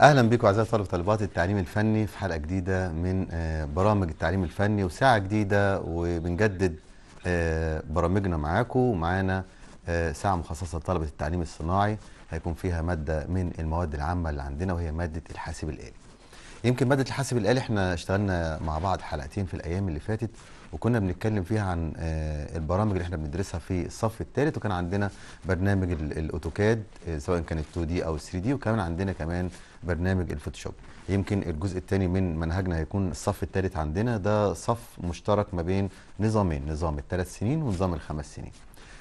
اهلا بكم اعزائي طلبه طالبات التعليم الفني في حلقه جديده من آه، برامج التعليم الفني وساعه جديده وبنجدد آه، برامجنا معاكم ومعانا آه، ساعه مخصصه لطلبه التعليم الصناعي هيكون فيها ماده من المواد العامه اللي عندنا وهي ماده الحاسب الالي يمكن ماده الحاسب الالي احنا اشتغلنا مع بعض حلقتين في الايام اللي فاتت وكنا بنتكلم فيها عن البرامج اللي احنا بندرسها في الصف الثالث وكان عندنا برنامج الاوتوكاد سواء كانت 2 دي او 3 دي وكمان عندنا كمان برنامج الفوتوشوب يمكن الجزء الثاني من منهجنا هيكون الصف الثالث عندنا ده صف مشترك ما بين نظامين نظام الثلاث سنين ونظام الخمس سنين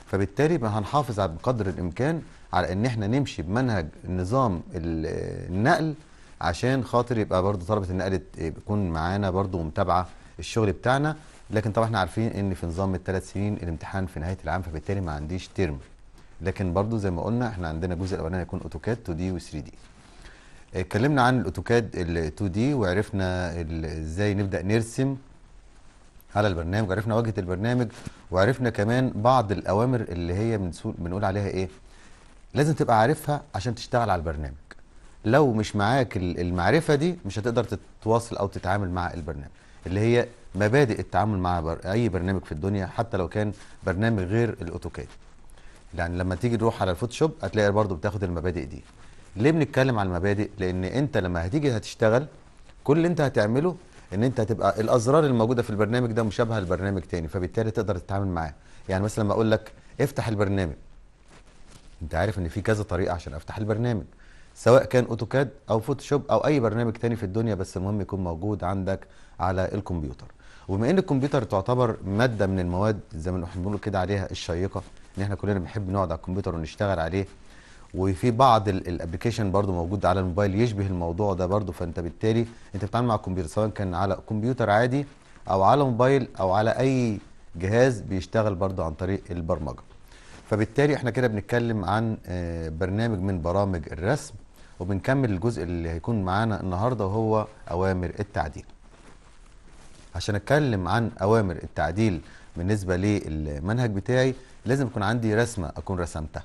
فبالتالي هنحافظ على بقدر الامكان على ان احنا نمشي بمنهج نظام النقل عشان خاطر يبقى برضه طلبه النقل يكون معانا برضه ومتابعه الشغل بتاعنا لكن طبعا احنا عارفين ان في نظام الثلاث سنين الامتحان في نهايه العام فبالتالي ما عنديش ترم لكن برضه زي ما قلنا احنا عندنا الجزء الاولاني هيكون اوتوكاد 2 دي و 3 دي اتكلمنا عن الاوتوكاد ال 2 دي وعرفنا ازاي نبدا نرسم على البرنامج عرفنا واجهه البرنامج وعرفنا كمان بعض الاوامر اللي هي بنقول عليها ايه لازم تبقى عارفها عشان تشتغل على البرنامج لو مش معاك المعرفه دي مش هتقدر تتواصل او تتعامل مع البرنامج اللي هي مبادئ التعامل مع بر... اي برنامج في الدنيا حتى لو كان برنامج غير الاوتوكاد يعني لما تيجي تروح على الفوتوشوب هتلاقي برضه بتاخد المبادئ دي ليه بنتكلم على المبادئ لان انت لما هتيجي هتشتغل كل اللي انت هتعمله ان انت هتبقى الازرار الموجوده في البرنامج ده مشابهه لبرنامج تاني فبالتالي تقدر تتعامل معاه يعني مثلا لما اقول لك افتح البرنامج انت عارف ان في كذا طريقه عشان افتح البرنامج سواء كان اوتوكاد او فوتوشوب او اي برنامج تاني في الدنيا بس المهم يكون موجود عندك على الكمبيوتر وبما ان الكمبيوتر تعتبر ماده من المواد زي ما احنا بنقول كده عليها الشيقه ان احنا كلنا بنحب نقعد على الكمبيوتر ونشتغل عليه وفي بعض الابلكيشن برضو موجود على الموبايل يشبه الموضوع ده برضو فانت بالتالي انت بتتعامل مع الكمبيوتر سواء كان على كمبيوتر عادي او على موبايل او على اي جهاز بيشتغل برضو عن طريق البرمجه فبالتالي احنا كده بنتكلم عن آه، برنامج من برامج الرسم وبنكمل الجزء اللي هيكون معانا النهارده وهو اوامر التعديل عشان اتكلم عن اوامر التعديل بالنسبه للمنهج بتاعي لازم يكون عندي رسمه اكون رسمتها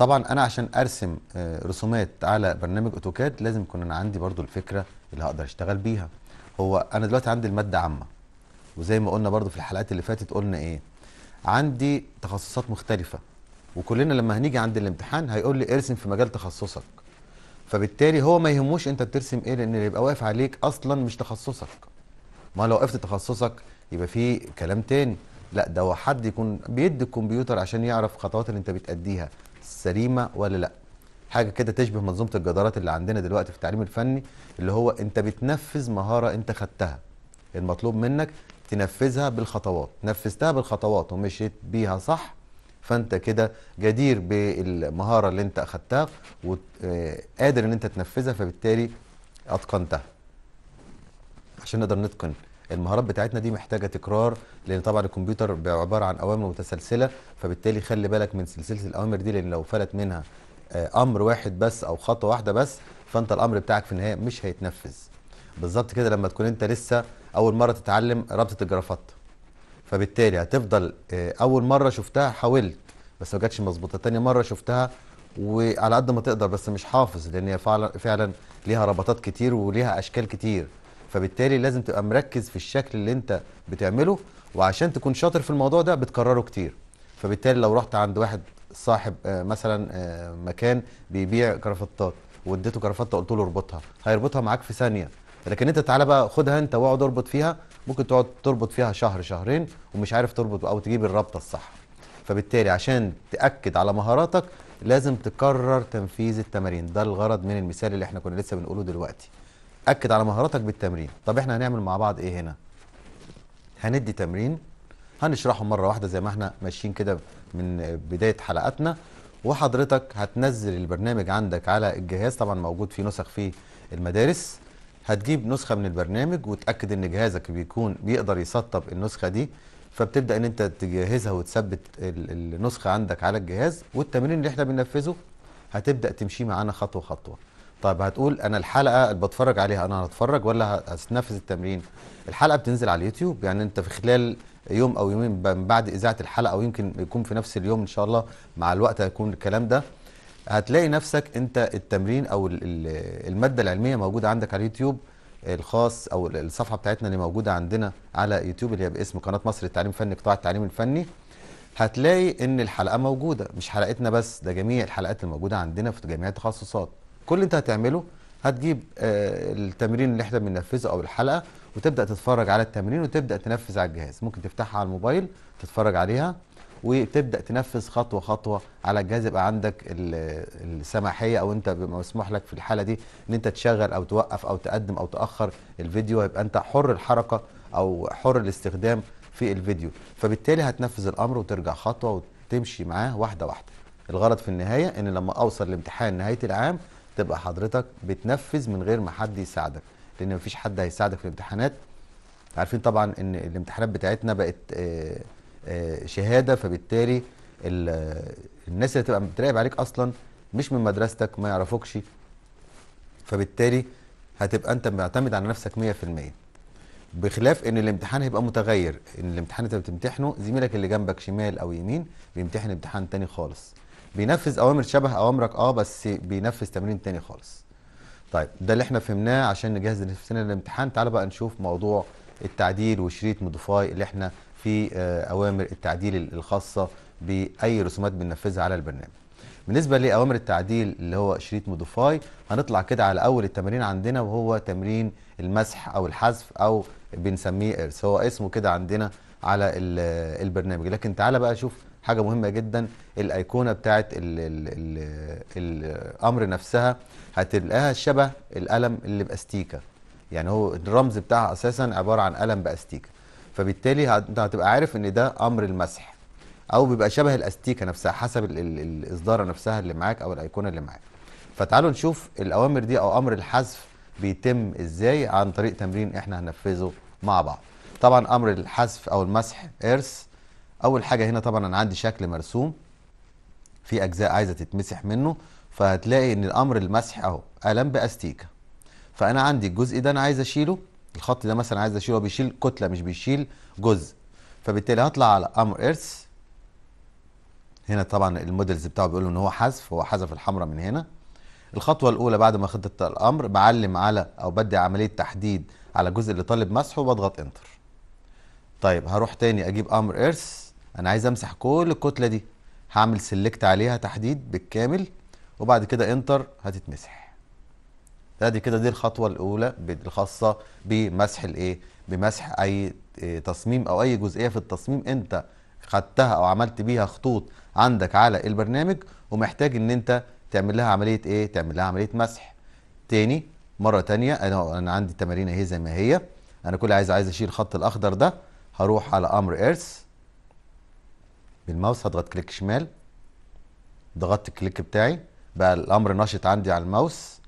طبعا انا عشان ارسم آه، رسومات على برنامج اوتوكاد لازم يكون انا عندي برضو الفكره اللي هقدر اشتغل بيها هو انا دلوقتي عندي الماده عامه وزي ما قلنا برضو في الحلقات اللي فاتت قلنا ايه عندي تخصصات مختلفه وكلنا لما هنيجي عند الامتحان هيقول لي ارسم في مجال تخصصك فبالتالي هو ما يهموش انت بترسم ايه لان اللي يبقى واقف عليك اصلا مش تخصصك ما لو وقفت تخصصك يبقى في كلام تاني لا ده هو حد يكون بيدي الكمبيوتر عشان يعرف خطوات اللي انت بتأديها سليمه ولا لا حاجه كده تشبه منظومه الجدارات اللي عندنا دلوقتي في التعليم الفني اللي هو انت بتنفذ مهاره انت خدتها المطلوب منك تنفذها بالخطوات نفذتها بالخطوات ومشيت بيها صح فانت كده جدير بالمهاره اللي انت اخدتها وقادر ان انت تنفذها فبالتالي اتقنتها عشان نقدر نتقن المهارات بتاعتنا دي محتاجه تكرار لان طبعا الكمبيوتر عباره عن اوامر متسلسله فبالتالي خلي بالك من سلسله الاوامر دي لان لو فلت منها آه، امر واحد بس او خطوه واحده بس فانت الامر بتاعك في النهايه مش هيتنفذ بالظبط كده لما تكون انت لسه اول مره تتعلم رابطه الجرافات فبالتالي هتفضل آه، اول مره شفتها حاولت بس ما جاتش مظبوطه تاني مره شفتها وعلى قد ما تقدر بس مش حافظ لان هي فعلا فعلا ليها ربطات كتير وليها اشكال كتير فبالتالي لازم تبقى مركز في الشكل اللي انت بتعمله وعشان تكون شاطر في الموضوع ده بتكرره كتير فبالتالي لو رحت عند واحد صاحب آه، مثلا آه، مكان بيبيع كرافتات واديته كرافته قلت له اربطها هيربطها معاك في ثانيه لكن انت تعالى بقى خدها انت واقعد اربط فيها ممكن تقعد تربط فيها شهر شهرين ومش عارف تربط او تجيب الرابطه الصح فبالتالي عشان تاكد على مهاراتك لازم تكرر تنفيذ التمارين ده الغرض من المثال اللي احنا كنا لسه بنقوله دلوقتي اكد على مهاراتك بالتمرين طب احنا هنعمل مع بعض ايه هنا هندي تمرين هنشرحه مره واحده زي ما احنا ماشيين كده من بدايه حلقاتنا وحضرتك هتنزل البرنامج عندك على الجهاز طبعا موجود في نسخ في المدارس هتجيب نسخه من البرنامج وتاكد ان جهازك بيكون بيقدر يسطب النسخه دي فبتبدا ان انت تجهزها وتثبت النسخه عندك على الجهاز والتمرين اللي احنا بننفذه هتبدا تمشي معانا خطوه خطوه طيب هتقول انا الحلقه اللي بتفرج عليها انا هتفرج ولا هتنفذ التمرين الحلقه بتنزل على اليوتيوب يعني انت في خلال يوم او يومين من بعد اذاعه الحلقه او يمكن يكون في نفس اليوم ان شاء الله مع الوقت هيكون الكلام ده هتلاقي نفسك انت التمرين او الماده العلميه موجوده عندك على اليوتيوب الخاص او الصفحه بتاعتنا اللي موجوده عندنا على يوتيوب اللي هي باسم قناه مصر للتعليم الفني قطاع التعليم الفني هتلاقي ان الحلقه موجوده مش حلقتنا بس ده جميع الحلقات الموجوده عندنا في جميع التخصصات كل اللي انت هتعمله هتجيب آه، التمرين اللي احنا بننفذه او الحلقه وتبدا تتفرج على التمرين وتبدا تنفذ على الجهاز ممكن تفتحها على الموبايل تتفرج عليها وتبدا تنفذ خطوه خطوه على الجهاز يبقى عندك السماحيه او انت مسموح لك في الحاله دي ان انت تشغل او توقف او تقدم او تاخر الفيديو هيبقى انت حر الحركه او حر الاستخدام في الفيديو فبالتالي هتنفذ الامر وترجع خطوه وتمشي معاه واحده واحده الغرض في النهايه ان لما اوصل لامتحان نهايه العام تبقى حضرتك بتنفذ من غير ما حد يساعدك لان مفيش حد هيساعدك في الامتحانات عارفين طبعا ان الامتحانات بتاعتنا بقت آه، آه، شهاده فبالتالي الناس اللي تبقى بتراقب عليك اصلا مش من مدرستك ما يعرفوكش فبالتالي هتبقى انت معتمد على نفسك 100% بخلاف ان الامتحان هيبقى متغير ان الامتحان انت بتمتحنه زميلك اللي جنبك شمال او يمين بيمتحن امتحان تاني خالص بينفذ اوامر شبه اوامرك اه بس بينفذ تمرين تاني خالص طيب ده اللي احنا فهمناه عشان نجهز نفسنا للامتحان تعال بقى نشوف موضوع التعديل وشريط موديفاي اللي احنا في آه، اوامر التعديل الخاصه باي رسومات بننفذها على البرنامج بالنسبه لاوامر التعديل اللي هو شريط موديفاي هنطلع كده على اول التمرين عندنا وهو تمرين المسح او الحذف او بنسميه ارث هو اسمه كده عندنا على البرنامج لكن تعالى بقى شوف حاجه مهمه جدا الايقونه بتاعه الامر نفسها هتلاقيها شبه القلم اللي باستيكه يعني هو الرمز بتاعها اساسا عباره عن قلم باستيكه فبالتالي انت هتبقى عارف ان ده امر المسح او بيبقى شبه الاستيكه نفسها حسب الاصداره نفسها اللي معاك او الايقونه اللي معاك فتعالوا نشوف الاوامر دي او امر الحذف بيتم ازاي عن طريق تمرين احنا هننفذه مع بعض طبعا امر الحذف او المسح ارث اول حاجه هنا طبعا انا عندي شكل مرسوم في اجزاء عايزه تتمسح منه فهتلاقي ان الامر المسح اهو قلم باستيكه فانا عندي الجزء ده انا عايز اشيله الخط ده مثلا عايز اشيله هو بيشيل كتله مش بيشيل جزء فبالتالي هطلع على امر ايرث هنا طبعا المودلز بتاعه بيقول ان هو حذف هو حذف الحمراء من هنا الخطوه الاولى بعد ما خدت الامر بعلم على او بدي عمليه تحديد على الجزء اللي طالب مسحه وبضغط انتر طيب هروح تاني اجيب امر إرث انا عايز امسح كل الكتله دي هعمل سيلكت عليها تحديد بالكامل وبعد كده انتر هتتمسح ادي كده دي الخطوه الاولى الخاصه بمسح الايه بمسح اي آه، تصميم او اي جزئيه في التصميم انت خدتها او عملت بيها خطوط عندك على البرنامج ومحتاج ان انت تعمل لها عمليه ايه تعمل لها عمليه مسح تاني مره تانية انا انا عندي التمارين اهي زي ما هي انا كل عايز عايز اشيل الخط الاخضر ده هروح على امر ايرث بالماوس هضغط كليك شمال ضغطت الكليك بتاعي بقى الامر نشط عندي على الماوس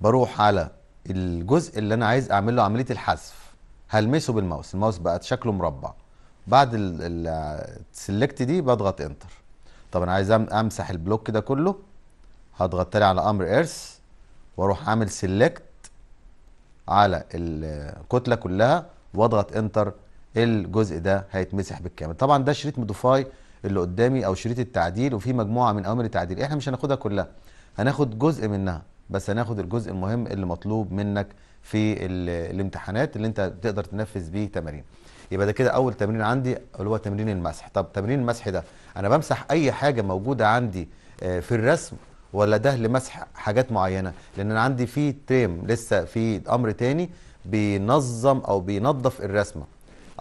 بروح على الجزء اللي انا عايز اعمل له عمليه الحذف هلمسه بالماوس الماوس بقى شكله مربع بعد السلكت دي بضغط انتر طب انا عايز امسح البلوك ده كله هضغط تاني على امر ارث واروح عامل سلكت على الكتله كلها واضغط انتر الجزء ده هيتمسح بالكامل طبعا ده شريط موديفاي اللي قدامي او شريط التعديل وفي مجموعه من اوامر التعديل احنا مش هناخدها كلها هناخد جزء منها بس هناخد الجزء المهم اللي مطلوب منك في الامتحانات اللي انت تقدر تنفذ بيه تمارين يبقى ده كده اول تمرين عندي اللي هو تمرين المسح طب تمرين المسح ده انا بمسح اي حاجه موجوده عندي آه، في الرسم ولا ده لمسح حاجات معينه لان انا عندي في تريم لسه في امر تاني بينظم او بينظف الرسمه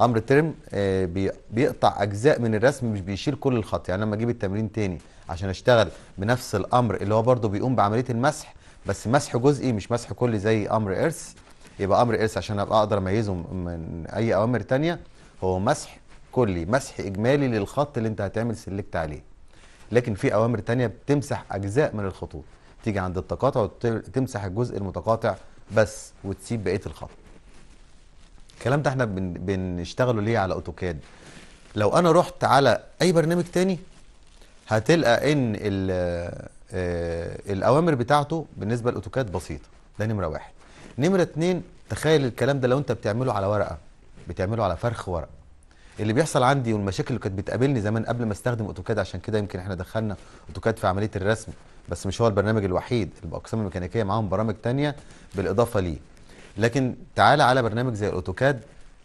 امر ترم آه، بيقطع اجزاء من الرسم مش بيشيل كل الخط يعني لما اجيب التمرين تاني عشان اشتغل بنفس الامر اللي هو برضو بيقوم بعمليه المسح بس مسح جزئي مش مسح كلي زي امر ارث يبقى امر ارث عشان ابقى اقدر اميزه من اي اوامر تانية هو مسح كلي مسح اجمالي للخط اللي انت هتعمل سلكت عليه لكن في اوامر تانية بتمسح اجزاء من الخطوط تيجي عند التقاطع وتمسح الجزء المتقاطع بس وتسيب بقيه الخط الكلام ده احنا بن... بنشتغله ليه على اوتوكاد لو انا رحت على اي برنامج تاني هتلقى ان ال آ... آه، الاوامر بتاعته بالنسبه لاوتوكاد بسيطه ده نمره واحد نمره اتنين تخيل الكلام ده لو انت بتعمله على ورقه بتعمله على فرخ ورق اللي بيحصل عندي والمشاكل اللي كانت بتقابلني زمان قبل ما استخدم اوتوكاد عشان كده يمكن احنا دخلنا اوتوكاد في عمليه الرسم بس مش هو البرنامج الوحيد الاقسام الميكانيكيه معاهم برامج تانية بالاضافه ليه لكن تعالى على برنامج زي الاوتوكاد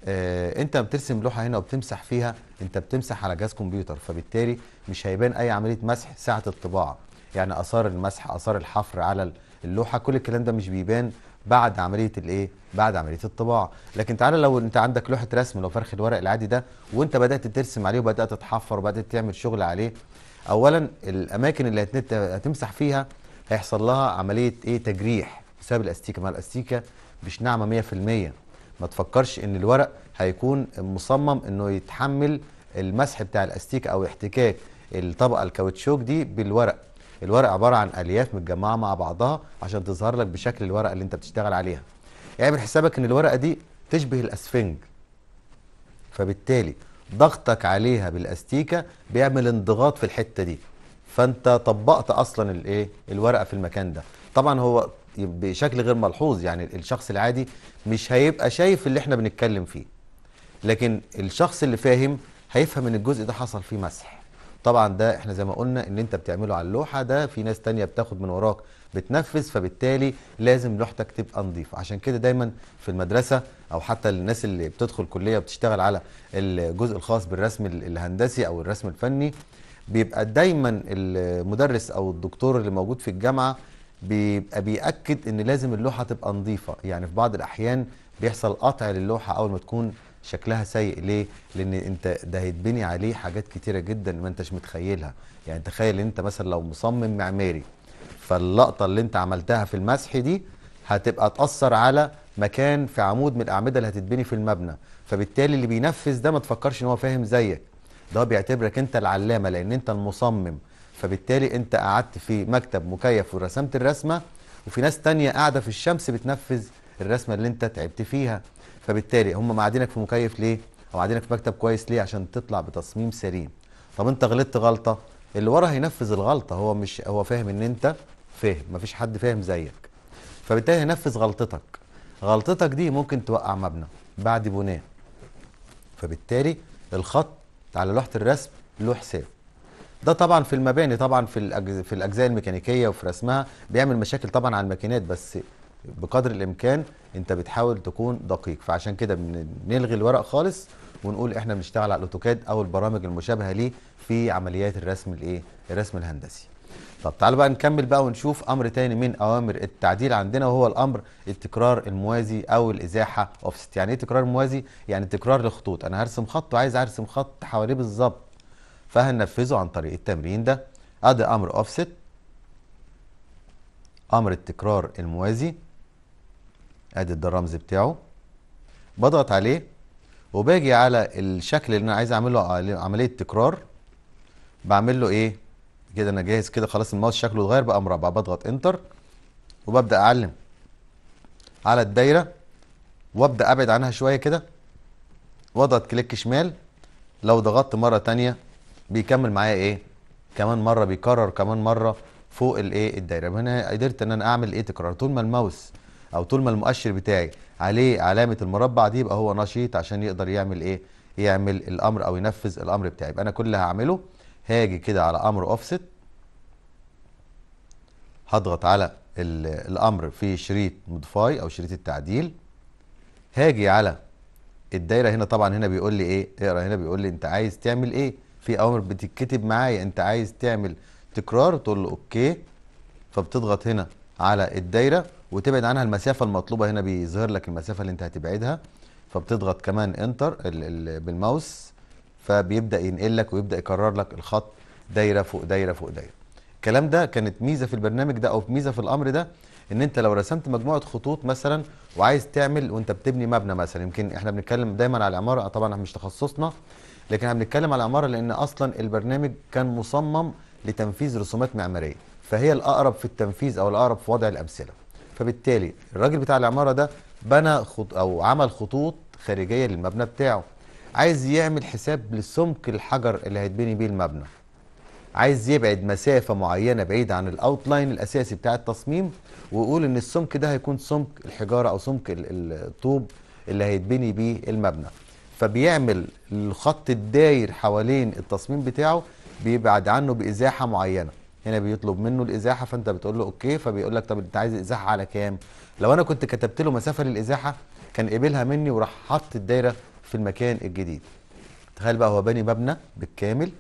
آه انت بترسم لوحه هنا وبتمسح فيها انت بتمسح على جهاز كمبيوتر فبالتالي مش هيبان اي عمليه مسح ساعه الطباعه يعني اثار المسح اثار الحفر على اللوحه كل الكلام ده مش بيبان بعد عمليه الايه بعد عمليه الطباعه لكن تعالى لو انت عندك لوحه رسم لو فرخ الورق العادي ده وانت بدات ترسم عليه وبدات تحفر وبدات تعمل شغل عليه اولا الاماكن اللي هتمسح فيها هيحصل لها عمليه ايه تجريح بسبب الاستيكه مع الاستيكه مش ناعمه 100% ما تفكرش ان الورق هيكون مصمم انه يتحمل المسح بتاع الاستيك او احتكاك الطبقه الكاوتشوك دي بالورق الورق عباره عن الياف متجمعه مع بعضها عشان تظهر لك بشكل الورقه اللي انت بتشتغل عليها اعمل حسابك ان الورقه دي تشبه الاسفنج فبالتالي ضغطك عليها بالاستيكه بيعمل انضغاط في الحته دي فانت طبقت اصلا الايه الورقه في المكان ده طبعا هو بشكل غير ملحوظ يعني الشخص العادي مش هيبقى شايف اللي احنا بنتكلم فيه لكن الشخص اللي فاهم هيفهم ان الجزء ده حصل فيه مسح طبعا ده احنا زي ما قلنا ان انت بتعمله على اللوحه ده في ناس تانية بتاخد من وراك بتنفذ فبالتالي لازم لوحتك تبقى نظيفه عشان كده دايما في المدرسه او حتى الناس اللي بتدخل كليه وبتشتغل على الجزء الخاص بالرسم الهندسي او الرسم الفني بيبقى دايما المدرس او الدكتور اللي موجود في الجامعه بيبقى بيأكد ان لازم اللوحة تبقى نظيفة يعني في بعض الأحيان بيحصل قطع للوحة أول ما تكون شكلها سيء ليه؟ لأن أنت ده هيتبني عليه حاجات كتيرة جدا ما أنتش متخيلها يعني تخيل أنت مثلا لو مصمم معماري فاللقطة اللي أنت عملتها في المسح دي هتبقى تأثر على مكان في عمود من الأعمدة اللي هتتبني في المبنى فبالتالي اللي بينفذ ده ما تفكرش ان هو فاهم زيك ده بيعتبرك انت العلامه لان انت المصمم فبالتالي انت قعدت في مكتب مكيف ورسمت الرسمه وفي ناس تانية قاعده في الشمس بتنفذ الرسمه اللي انت تعبت فيها فبالتالي هم قاعدينك في مكيف ليه او معادينك في مكتب كويس ليه عشان تطلع بتصميم سليم طب انت غلطت غلطه اللي ورا هينفذ الغلطه هو مش هو فاهم ان انت فاهم مفيش حد فاهم زيك فبالتالي هينفذ غلطتك غلطتك دي ممكن توقع مبنى بعد بناء فبالتالي الخط على لوحه الرسم له حساب ده طبعا في المباني طبعا في الأجز... في الاجزاء الميكانيكيه وفي رسمها بيعمل مشاكل طبعا على الماكينات بس بقدر الامكان انت بتحاول تكون دقيق فعشان كده بنلغي الورق خالص ونقول احنا بنشتغل على الاوتوكاد او البرامج المشابهه ليه في عمليات الرسم الايه الرسم الهندسي طب تعالوا بقى نكمل بقى ونشوف امر تاني من اوامر التعديل عندنا وهو الامر التكرار الموازي او الازاحه اوفست يعني ايه تكرار موازي يعني تكرار الخطوط انا هرسم خط وعايز ارسم خط حواليه بالظبط فهننفذه عن طريق التمرين ده ادي امر اوفست امر التكرار الموازي ادي ده الرمز بتاعه بضغط عليه وباجي على الشكل اللي انا عايز اعمله عمليه تكرار بعمل له ايه كده انا جاهز كده خلاص الماوس شكله اتغير بقى مربع بضغط انتر وببدا اعلم على الدايره وابدا ابعد عنها شويه كده واضغط كليك شمال لو ضغطت مره تانية بيكمل معايا ايه كمان مره بيكرر كمان مره فوق الايه الدايره هنا قدرت ان انا اعمل ايه تكرار طول ما الماوس او طول ما المؤشر بتاعي عليه علامه المربع دي يبقى هو نشيط عشان يقدر يعمل ايه يعمل الامر او ينفذ الامر بتاعي يبقى انا كل اللي هعمله هاجي كده على امر اوفست هضغط على الامر في شريط موديفاي او شريط التعديل هاجي على الدايره هنا طبعا هنا بيقول لي ايه اقرا هنا بيقول لي انت عايز تعمل ايه في اوامر بتتكتب معايا انت عايز تعمل تكرار تقول له اوكي فبتضغط هنا على الدايره وتبعد عنها المسافه المطلوبه هنا بيظهر لك المسافه اللي انت هتبعدها فبتضغط كمان انتر بالماوس فبيبدا ينقل لك ويبدا يكرر لك الخط دايره فوق دايره فوق دايره الكلام ده كانت ميزه في البرنامج ده او ميزه في الامر ده ان انت لو رسمت مجموعه خطوط مثلا وعايز تعمل وانت بتبني مبنى مثلا يمكن احنا بنتكلم دايما على العماره طبعا مش تخصصنا لكن احنا بنتكلم على عماره لان اصلا البرنامج كان مصمم لتنفيذ رسومات معماريه فهي الاقرب في التنفيذ او الاقرب في وضع الامثله فبالتالي الراجل بتاع العماره ده بنى خط او عمل خطوط خارجيه للمبنى بتاعه عايز يعمل حساب لسمك الحجر اللي هيتبني بيه المبنى عايز يبعد مسافه معينه بعيده عن الاوتلاين الاساسي بتاع التصميم ويقول ان السمك ده هيكون سمك الحجاره او سمك الطوب اللي هيتبني بيه المبنى فبيعمل الخط الداير حوالين التصميم بتاعه بيبعد عنه بازاحه معينه هنا بيطلب منه الازاحه فانت بتقول له اوكي فبيقول لك طب انت عايز ازاحه على كام لو انا كنت كتبت له مسافه للازاحه كان قبلها مني وراح حط الدايره في المكان الجديد تخيل بقى هو باني مبنى بالكامل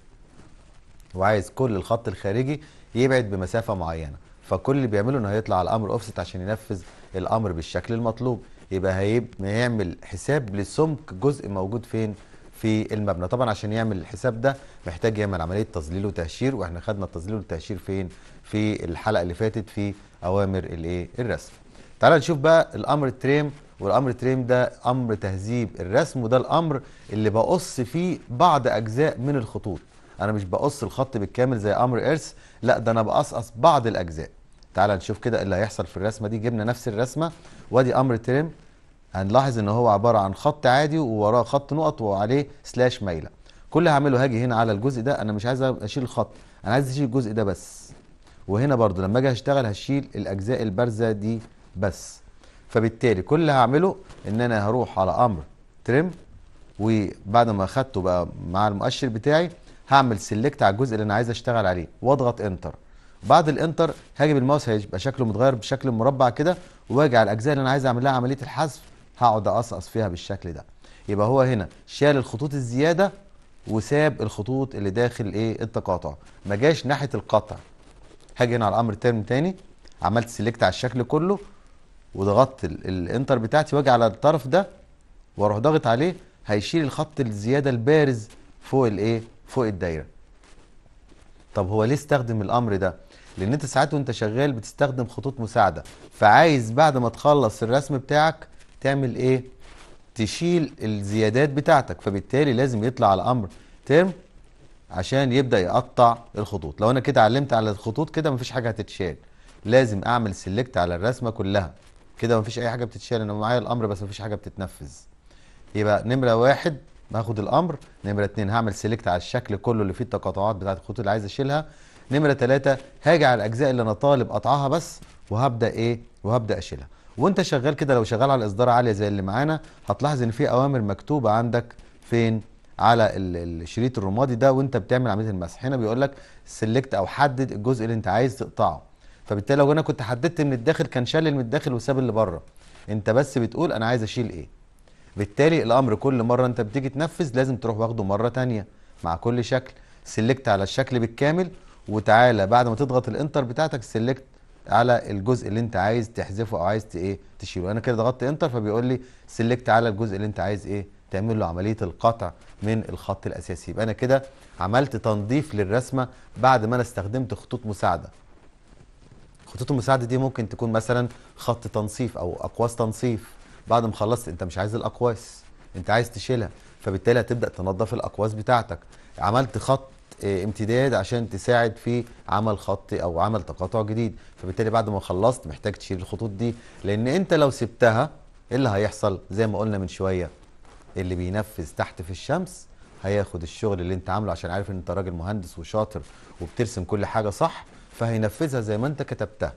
وعايز كل الخط الخارجي يبعد بمسافه معينه فكل اللي بيعمله انه هيطلع على الامر اوفست عشان ينفذ الامر بالشكل المطلوب يبقى هيعمل حساب لسمك جزء موجود فين في المبنى طبعا عشان يعمل الحساب ده محتاج يعمل عمليه تظليل وتهشير واحنا خدنا التظليل والتهشير فين في الحلقه اللي فاتت في اوامر الايه الرسم تعال نشوف بقى الامر التريم والامر التريم ده امر تهذيب الرسم وده الامر اللي بقص فيه بعض اجزاء من الخطوط انا مش بقص الخط بالكامل زي امر ارث لا ده انا بقصقص بعض الاجزاء تعال نشوف كده إيه اللي هيحصل في الرسمه دي جبنا نفس الرسمه وادي امر تريم هنلاحظ ان هو عباره عن خط عادي ووراه خط نقط وعليه سلاش مايله كل اللي هعمله هاجي هنا على الجزء ده انا مش عايز اشيل الخط انا عايز اشيل الجزء ده بس وهنا برضو لما اجي هشتغل هشيل الاجزاء البارزه دي بس فبالتالي كل اللي هعمله ان انا هروح على امر ترم وبعد ما اخدته بقى مع المؤشر بتاعي هعمل سيلكت على الجزء اللي انا عايز اشتغل عليه واضغط انتر بعد الانتر هاجي بالماوس هيبقى شكله متغير بشكل مربع كده واجي على الاجزاء اللي انا عايز اعمل لها عمليه الحذف هقعد اقصقص فيها بالشكل ده يبقى هو هنا شال الخطوط الزياده وساب الخطوط اللي داخل ايه التقاطع ما جاش ناحيه القطع هاجي هنا على الامر ترم تاني عملت سيلكت على الشكل كله وضغطت الانتر بتاعتي واجي على الطرف ده واروح ضاغط عليه هيشيل الخط الزياده البارز فوق الايه فوق الدايره طب هو ليه استخدم الامر ده لان انت ساعات وانت شغال بتستخدم خطوط مساعده فعايز بعد ما تخلص الرسم بتاعك تعمل ايه تشيل الزيادات بتاعتك فبالتالي لازم يطلع على امر ترم عشان يبدا يقطع الخطوط لو انا كده علمت على الخطوط كده مفيش حاجه هتتشال لازم اعمل سيلكت على الرسمه كلها كده مفيش اي حاجه بتتشال انا معايا الامر بس مفيش حاجه بتتنفذ يبقى نمره واحد هاخد الامر نمره اتنين هعمل سيلكت على الشكل كله اللي فيه التقاطعات بتاعت الخطوط اللي عايز اشيلها نمره تلاته هاجي على الاجزاء اللي انا طالب قطعها بس وهبدا ايه وهبدا اشيلها وانت شغال كده لو شغال على اصدار عاليه زي اللي معانا هتلاحظ ان في اوامر مكتوبه عندك فين على الشريط الرمادي ده وانت بتعمل عمليه المسح هنا بيقول لك سيلكت او حدد الجزء اللي انت عايز تقطعه فبالتالي لو انا كنت حددت من الداخل كان شال من الداخل وساب اللي بره انت بس بتقول انا عايز اشيل ايه بالتالي الامر كل مره انت بتيجي تنفذ لازم تروح واخده مره تانية مع كل شكل سيلكت على الشكل بالكامل وتعالى بعد ما تضغط الانتر بتاعتك سيلكت على الجزء اللي انت عايز تحذفه او عايز ايه تشيله انا كده ضغطت انتر فبيقول لي سيلكت على الجزء اللي انت عايز ايه تعمل له عمليه القطع من الخط الاساسي يبقى انا كده عملت تنظيف للرسمه بعد ما انا استخدمت خطوط مساعده خطوط المساعده دي ممكن تكون مثلا خط تنصيف او اقواس تنصيف بعد ما خلصت انت مش عايز الاقواس انت عايز تشيلها فبالتالي هتبدا تنظف الاقواس بتاعتك عملت خط آه، امتداد عشان تساعد في عمل خط او عمل تقاطع جديد فبالتالي بعد ما خلصت محتاج تشيل الخطوط دي لان انت لو سبتها ايه اللي هيحصل زي ما قلنا من شويه اللي بينفذ تحت في الشمس هياخد الشغل اللي انت عامله عشان عارف ان انت راجل مهندس وشاطر وبترسم كل حاجه صح فهينفذها زي ما انت كتبتها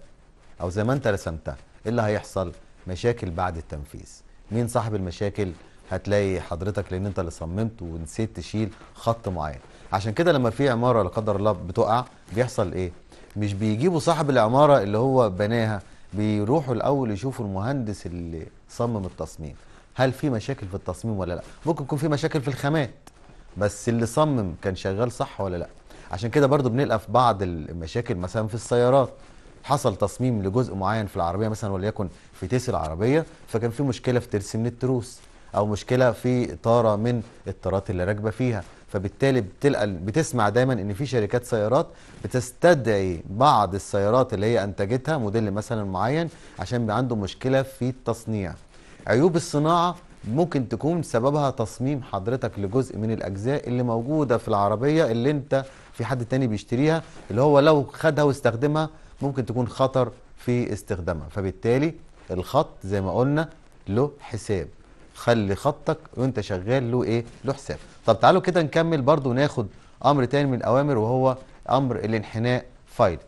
او زي ما انت رسمتها ايه اللي هيحصل مشاكل بعد التنفيذ مين صاحب المشاكل هتلاقي حضرتك لان انت اللي صممت ونسيت تشيل خط معين عشان كده لما في عماره لا قدر الله بتقع بيحصل ايه؟ مش بيجيبوا صاحب العماره اللي هو بناها بيروحوا الاول يشوفوا المهندس اللي صمم التصميم هل في مشاكل في التصميم ولا لا؟ ممكن يكون في مشاكل في الخامات بس اللي صمم كان شغال صح ولا لا؟ عشان كده برضو بنلقى في بعض المشاكل مثلا في السيارات حصل تصميم لجزء معين في العربيه مثلا وليكن في تيس العربيه فكان في مشكله في ترس من التروس او مشكله في طاره من الطارات اللي راكبه فيها فبالتالي بتلقى بتسمع دايما ان في شركات سيارات بتستدعي بعض السيارات اللي هي انتجتها موديل مثلا معين عشان عنده مشكله في التصنيع عيوب الصناعه ممكن تكون سببها تصميم حضرتك لجزء من الاجزاء اللي موجوده في العربيه اللي انت في حد تاني بيشتريها اللي هو لو خدها واستخدمها ممكن تكون خطر في استخدامها فبالتالي الخط زي ما قلنا له حساب خلي خطك وانت شغال له ايه له حساب طب تعالوا كده نكمل برضو ناخد امر تاني من الاوامر وهو امر الانحناء فايلت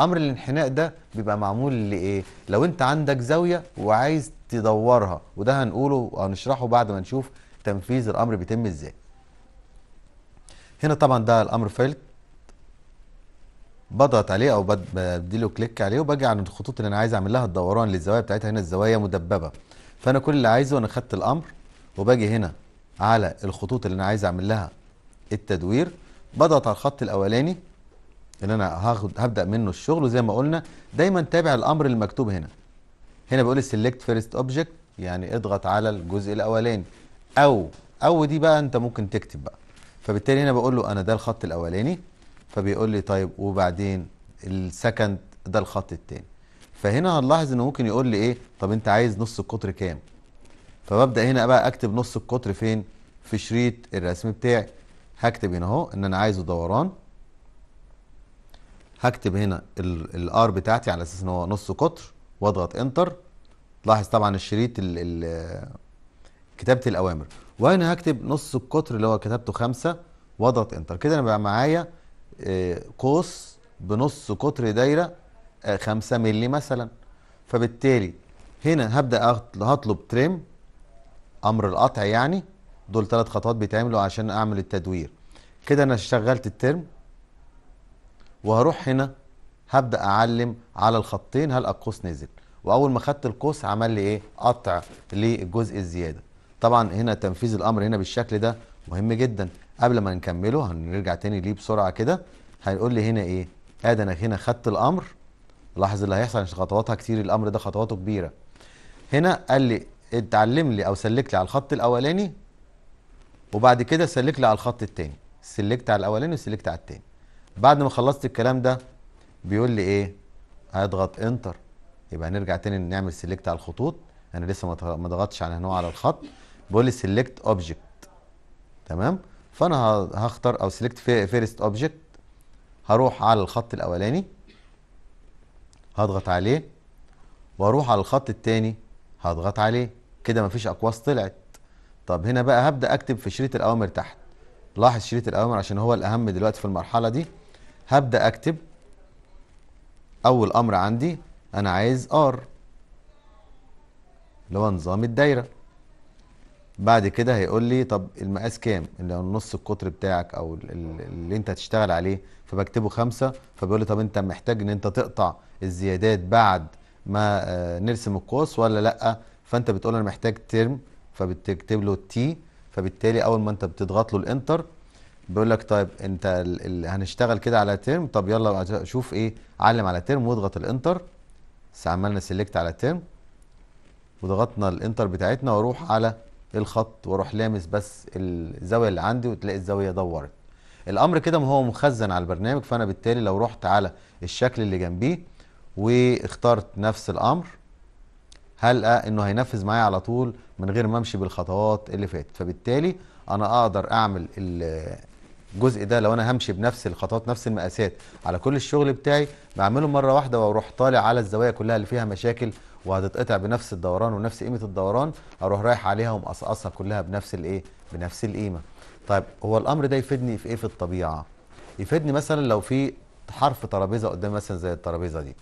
امر الانحناء ده بيبقى معمول لايه لو انت عندك زاويه وعايز تدورها وده هنقوله وهنشرحه بعد ما نشوف تنفيذ الامر بيتم ازاي هنا طبعا ده الامر فايلت بضغط عليه او بدي له كليك عليه وباجي عند الخطوط اللي انا عايز اعمل لها الدوران للزوايا بتاعتها هنا الزوايا مدببه فانا كل اللي عايزه انا خدت الامر وباجي هنا على الخطوط اللي انا عايز اعمل لها التدوير بضغط على الخط الاولاني اللي انا هاخد هبدا منه الشغل وزي ما قلنا دايما تابع الامر المكتوب هنا هنا بيقول لي سيلكت فيرست اوبجكت يعني اضغط على الجزء الاولاني او او دي بقى انت ممكن تكتب بقى فبالتالي هنا بقول له انا ده الخط الاولاني فبيقول لي طيب وبعدين السكند ده الخط الثاني فهنا هنلاحظ انه ممكن يقول لي ايه طب انت عايز نص القطر كام فببدا هنا بقى اكتب نص القطر فين في شريط الرسم بتاعي هكتب هنا اهو ان انا عايزه دوران هكتب هنا الار بتاعتي على اساس ان هو نص قطر واضغط انتر لاحظ طبعا الشريط الـ الـ كتابه الاوامر وهنا هكتب نص القطر اللي هو كتبته خمسة واضغط انتر كده انا بقى معايا آه، قوس بنص قطر دايره 5 آه، مللي مثلا فبالتالي هنا هبدا هطلب تريم امر القطع يعني دول ثلاث خطوات بيتعملوا عشان اعمل التدوير كده انا شغلت الترم وهروح هنا هبدا اعلم على الخطين هل القوس نزل واول ما خدت القوس عمل لي ايه قطع للجزء الزياده طبعا هنا تنفيذ الامر هنا بالشكل ده مهم جدا قبل ما نكمله هنرجع تاني ليه بسرعه كده هيقول لي هنا ايه ادي آه، انا هنا خدت الامر لاحظ اللي هيحصل عشان خطواتها كتير الامر ده خطواته كبيره هنا قال لي اتعلم لي او سلك لي على الخط الاولاني وبعد كده سلك لي على الخط التاني سلكت على الاولاني وسلكت على التاني بعد ما خلصت الكلام ده بيقول لي ايه هضغط انتر يبقى هنرجع تاني نعمل سلكت على الخطوط انا لسه ما ضغطتش على هنا على الخط بيقول لي سلكت اوبجكت تمام فانا هختار او سلكت فيرست اوبجكت هروح على الخط الاولاني هضغط عليه واروح على الخط التاني هضغط عليه كده مفيش اقواس طلعت طب هنا بقى هبدا اكتب في شريط الاوامر تحت لاحظ شريط الاوامر عشان هو الاهم دلوقتي في المرحله دي هبدا اكتب اول امر عندي انا عايز ار اللي هو نظام الدايره بعد كده هيقول لي طب المقاس كام اللي هو نص القطر بتاعك او اللي انت هتشتغل عليه فبكتبه خمسة فبيقول لي طب انت محتاج ان انت تقطع الزيادات بعد ما آه، نرسم القوس ولا لا فانت بتقول انا محتاج ترم فبتكتب له تي فبالتالي اول ما انت بتضغط له الانتر بيقول لك طيب انت هنشتغل كده على ترم طب يلا شوف ايه علم على ترم واضغط الانتر عملنا سيلكت على ترم وضغطنا الانتر بتاعتنا واروح على الخط واروح لامس بس الزاويه اللي عندي وتلاقي الزاويه دورت الامر كده ما هو مخزن على البرنامج فانا بالتالي لو رحت على الشكل اللي جنبيه واخترت نفس الامر هلقى انه هينفذ معايا على طول من غير ما امشي بالخطوات اللي فاتت فبالتالي انا اقدر اعمل الجزء ده لو انا همشي بنفس الخطوات نفس المقاسات على كل الشغل بتاعي بعمله مره واحده واروح طالع على الزوايا كلها اللي فيها مشاكل وهتتقطع بنفس الدوران ونفس قيمه الدوران اروح رايح عليها ومقصقصها كلها بنفس الايه بنفس القيمه طيب هو الامر ده يفيدني في ايه في الطبيعه يفيدني مثلا لو في حرف ترابيزه قدام مثلا زي الترابيزه دي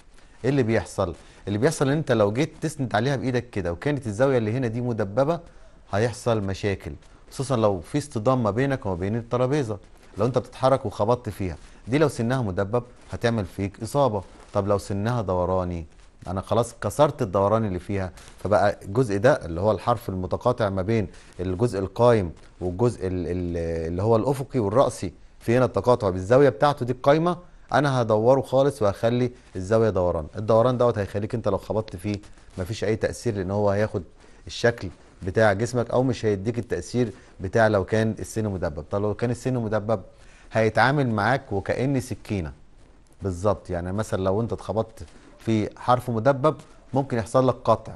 ايه اللي بيحصل اللي بيحصل ان انت لو جيت تسند عليها بايدك كده وكانت الزاويه اللي هنا دي مدببه هيحصل مشاكل خصوصا لو في اصطدام ما بينك وما بين الترابيزه لو انت بتتحرك وخبطت فيها دي لو سنها مدبب هتعمل فيك اصابه طب لو سنها دوراني انا خلاص كسرت الدوران اللي فيها فبقى الجزء ده اللي هو الحرف المتقاطع ما بين الجزء القائم والجزء اللي هو الافقي والراسي في هنا التقاطع بالزاويه بتاعته دي القايمه انا هدوره خالص وهخلي الزاويه دوران الدوران دوت هيخليك انت لو خبطت فيه مفيش اي تاثير لان هو هياخد الشكل بتاع جسمك او مش هيديك التاثير بتاع لو كان السن مدبب طب لو كان السن مدبب هيتعامل معاك وكان سكينه بالظبط يعني مثلا لو انت اتخبطت في حرف مدبب ممكن يحصل لك قطع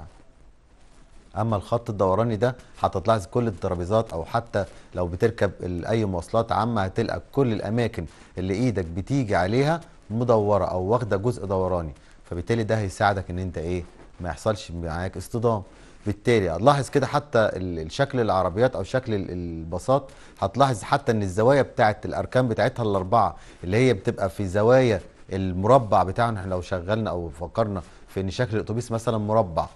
اما الخط الدوراني ده هتلاحظ كل الترابيزات او حتى لو بتركب اي مواصلات عامه هتلقى كل الاماكن اللي ايدك بتيجي عليها مدوره او واخده جزء دوراني فبالتالي ده هيساعدك ان انت ايه ما يحصلش معاك اصطدام بالتالي هتلاحظ كده حتى الشكل العربيات او شكل الباصات هتلاحظ حتى ان الزوايا بتاعت الاركان بتاعتها الاربعه اللي هي بتبقى في زوايا المربع بتاعنا احنا لو شغلنا او فكرنا في ان شكل الاتوبيس مثلا مربع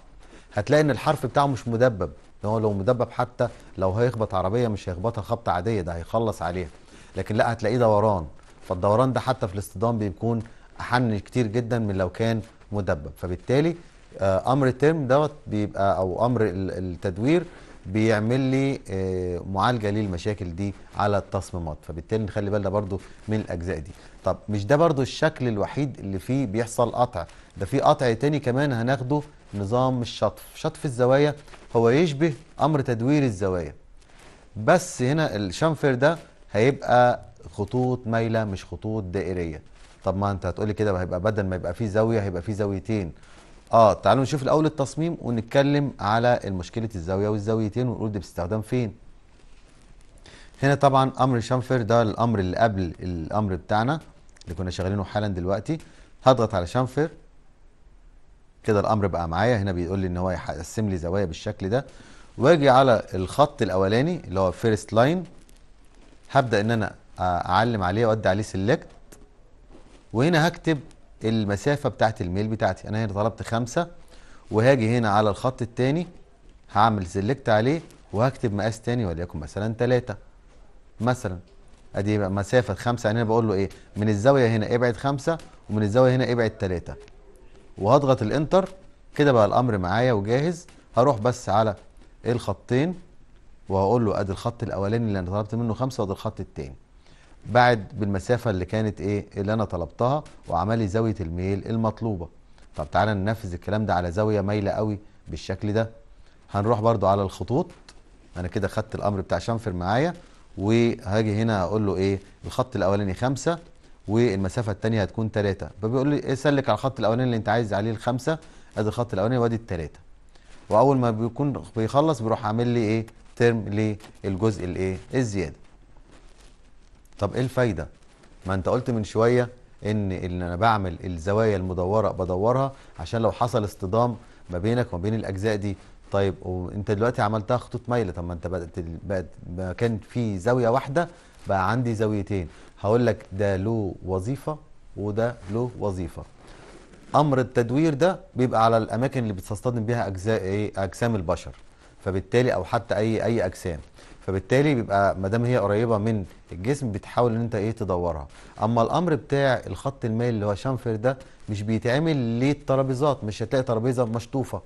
هتلاقي ان الحرف بتاعه مش مدبب هو لو مدبب حتى لو هيخبط عربيه مش هيخبطها خبطه عاديه ده هيخلص عليها لكن لا هتلاقيه دوران فالدوران ده حتى في الاصطدام بيكون احن كتير جدا من لو كان مدبب فبالتالي آه، امر الترم دوت بيبقى او امر التدوير بيعمل لي آه، معالجه للمشاكل دي على التصميمات فبالتالي نخلي بالنا برضو من الاجزاء دي طب مش ده برضو الشكل الوحيد اللي فيه بيحصل قطع ده في قطع تاني كمان هناخده نظام الشطف شطف الزوايا هو يشبه امر تدوير الزوايا بس هنا الشامفر ده هيبقى خطوط مايله مش خطوط دائريه طب ما انت هتقولي كده هيبقى بدل ما يبقى فيه زاويه هيبقى فيه زاويتين اه تعالوا نشوف الاول التصميم ونتكلم على المشكلة الزاويه والزاويتين ونقول دي بتستخدم فين هنا طبعا امر شامفر ده الامر اللي قبل الامر بتاعنا اللي كنا شغالينه حالا دلوقتي هضغط على شامفر كده الامر بقى معايا هنا بيقول لي ان هو هيقسم لي زوايا بالشكل ده واجي على الخط الاولاني اللي هو فيرست لاين هبدا ان انا اعلم عليه وادي عليه سيلكت وهنا هكتب المسافه بتاعت الميل بتاعتي انا هنا طلبت خمسة وهاجي هنا على الخط الثاني هعمل سيلكت عليه وهكتب مقاس ثاني وليكن مثلا ثلاثه مثلا ادي مسافه خمسه يعني انا بقول له ايه من الزاويه هنا ابعد خمسه ومن الزاويه هنا ابعد ثلاثه وهضغط الانتر كده بقى الامر معايا وجاهز هروح بس على الخطين وهقول له ادي الخط الاولاني اللي انا طلبت منه خمسه وادي الخط الثاني بعد بالمسافه اللي كانت ايه اللي انا طلبتها وعمل لي زاويه الميل المطلوبه طب تعالى ننفذ الكلام ده على زاويه مايله قوي بالشكل ده هنروح برده على الخطوط انا كده خدت الامر بتاع شنفر معايا وهاجي هنا اقول له ايه الخط الاولاني خمسة والمسافه الثانيه هتكون ثلاثة فبيقول لي ايه سلك على الخط الاولاني اللي انت عايز عليه الخمسة ادي الخط الاولاني وادي الثلاثة واول ما بيكون بيخلص بيروح عامل لي ايه ترم للجزء الايه الزياده طب ايه الفايده ما انت قلت من شويه ان ان انا بعمل الزوايا المدوره بدورها عشان لو حصل اصطدام ما بينك وما بين الاجزاء دي طيب وانت دلوقتي عملتها خطوط مايله طب ما انت بدات بقت كان في زاويه واحده بقى عندي زاويتين هقول لك ده له وظيفه وده له وظيفه امر التدوير ده بيبقى على الاماكن اللي بتصطدم بيها اجزاء ايه اجسام البشر فبالتالي او حتى اي اي اجسام فبالتالي بيبقى ما دام هي قريبه من الجسم بتحاول ان انت ايه تدورها اما الامر بتاع الخط المائل اللي هو شامفر ده مش بيتعمل للترابيزات مش هتلاقي ترابيزه مشطوفه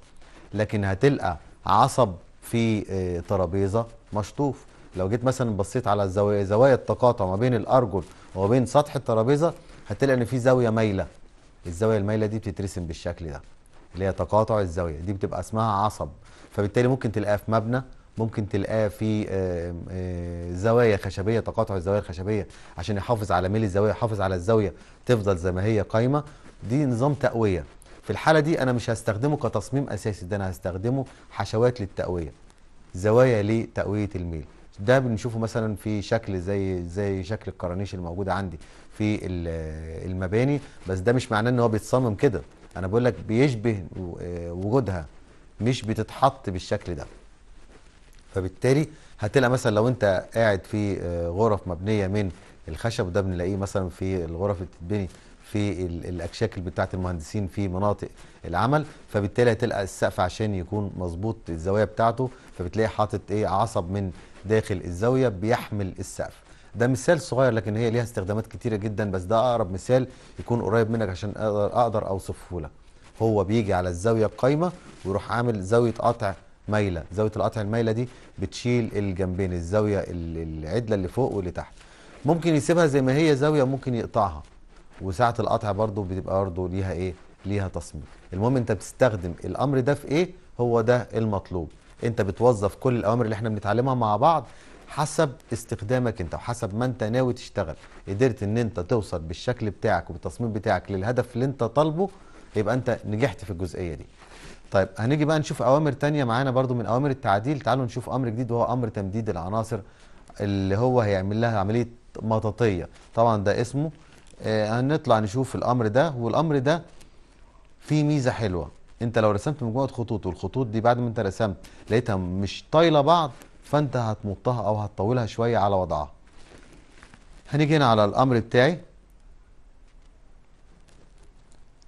لكن هتلقى عصب في آه، ترابيزه مشطوف لو جيت مثلا بصيت على الزوايا زوايا التقاطع ما بين الارجل وما بين سطح الترابيزه هتلاقي ان في زاويه مايله الزاويه المايله دي بتترسم بالشكل ده اللي هي تقاطع الزاويه دي بتبقى اسمها عصب فبالتالي ممكن تلاقيها في مبنى ممكن تلقاه في آه، آه، زوايا خشبيه تقاطع الزوايا الخشبيه عشان يحافظ على ميل الزاويه يحافظ على الزاويه تفضل زي ما هي قايمه دي نظام تقويه في الحاله دي انا مش هستخدمه كتصميم اساسي ده انا هستخدمه حشوات للتقويه زوايا لتقويه الميل ده بنشوفه مثلا في شكل زي زي شكل الكرانيش الموجوده عندي في آه، المباني بس ده مش معناه ان هو بيتصمم كده انا بقول لك بيشبه وجودها مش بتتحط بالشكل ده فبالتالي هتلاقي مثلا لو انت قاعد في آه، غرف مبنيه من الخشب ده بنلاقيه مثلا في الغرف اللي بتتبني في الاكشاك بتاعه المهندسين في مناطق العمل فبالتالي هتلقى السقف عشان يكون مظبوط الزاويه بتاعته فبتلاقي حاطط ايه عصب من داخل الزاويه بيحمل السقف ده مثال صغير لكن هي ليها استخدامات كتيره جدا بس ده اقرب مثال يكون قريب منك عشان اقدر اقدر اوصفه لك هو بيجي على الزاويه القايمه ويروح عامل زاويه قطع مايله زاويه القطع المايله دي بتشيل الجنبين الزاويه العدله اللي فوق واللي تحت ممكن يسيبها زي ما هي زاويه ممكن يقطعها وساعه القطع برضو بتبقى برضو ليها ايه ليها تصميم المهم انت بتستخدم الامر ده في ايه هو ده المطلوب انت بتوظف كل الاوامر اللي احنا بنتعلمها مع بعض حسب استخدامك انت وحسب ما انت ناوي تشتغل قدرت ان انت توصل بالشكل بتاعك وبالتصميم بتاعك للهدف اللي انت طالبه يبقى انت نجحت في الجزئيه دي طيب هنيجي بقى نشوف اوامر تانية معانا برضو من اوامر التعديل تعالوا نشوف امر جديد وهو امر تمديد العناصر اللي هو هيعمل لها عمليه مطاطيه طبعا ده اسمه آه هنطلع نشوف الامر ده والامر ده فيه ميزه حلوه انت لو رسمت مجموعه خطوط والخطوط دي بعد ما انت رسمت لقيتها مش طايله بعض فانت هتمطها او هتطولها شويه على وضعها هنيجي هنا على الامر بتاعي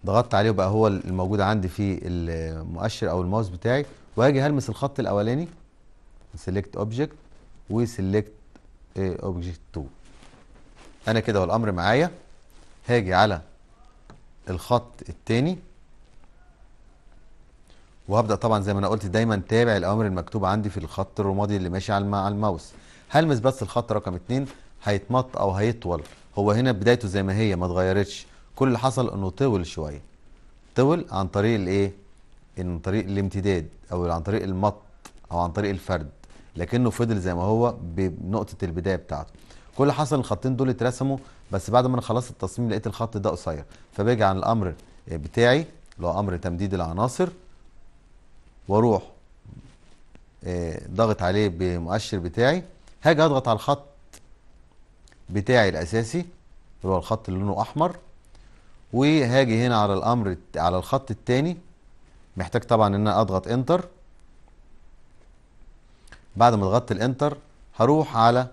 ضغطت عليه وبقى هو الموجود عندي في المؤشر او الماوس بتاعي واجي هلمس الخط الاولاني سيلكت اوبجكت وسيلكت اوبجكت 2 انا كده والامر معايا هاجي على الخط الثاني وهبدا طبعا زي ما انا قلت دايما تابع الاوامر المكتوبه عندي في الخط الرمادي اللي ماشي على الماوس هلمس بس الخط رقم 2 هيتمط او هيطول هو هنا بدايته زي ما هي ما اتغيرتش كل اللي حصل انه طول شويه طول عن طريق الايه عن طريق الامتداد او عن طريق المط او عن طريق الفرد لكنه فضل زي ما هو بنقطه البدايه بتاعته كل اللي حصل الخطين دول اترسموا بس بعد ما انا خلصت التصميم لقيت الخط ده قصير فباجي عن الامر آه، بتاعي اللي هو امر تمديد العناصر واروح آه، ضغط عليه بمؤشر بتاعي هاجي اضغط على الخط بتاعي الاساسي اللي هو الخط اللي لونه احمر وهاجي هنا على الامر على الخط الثاني محتاج طبعا ان انا اضغط انتر بعد ما ضغطت الانتر هروح على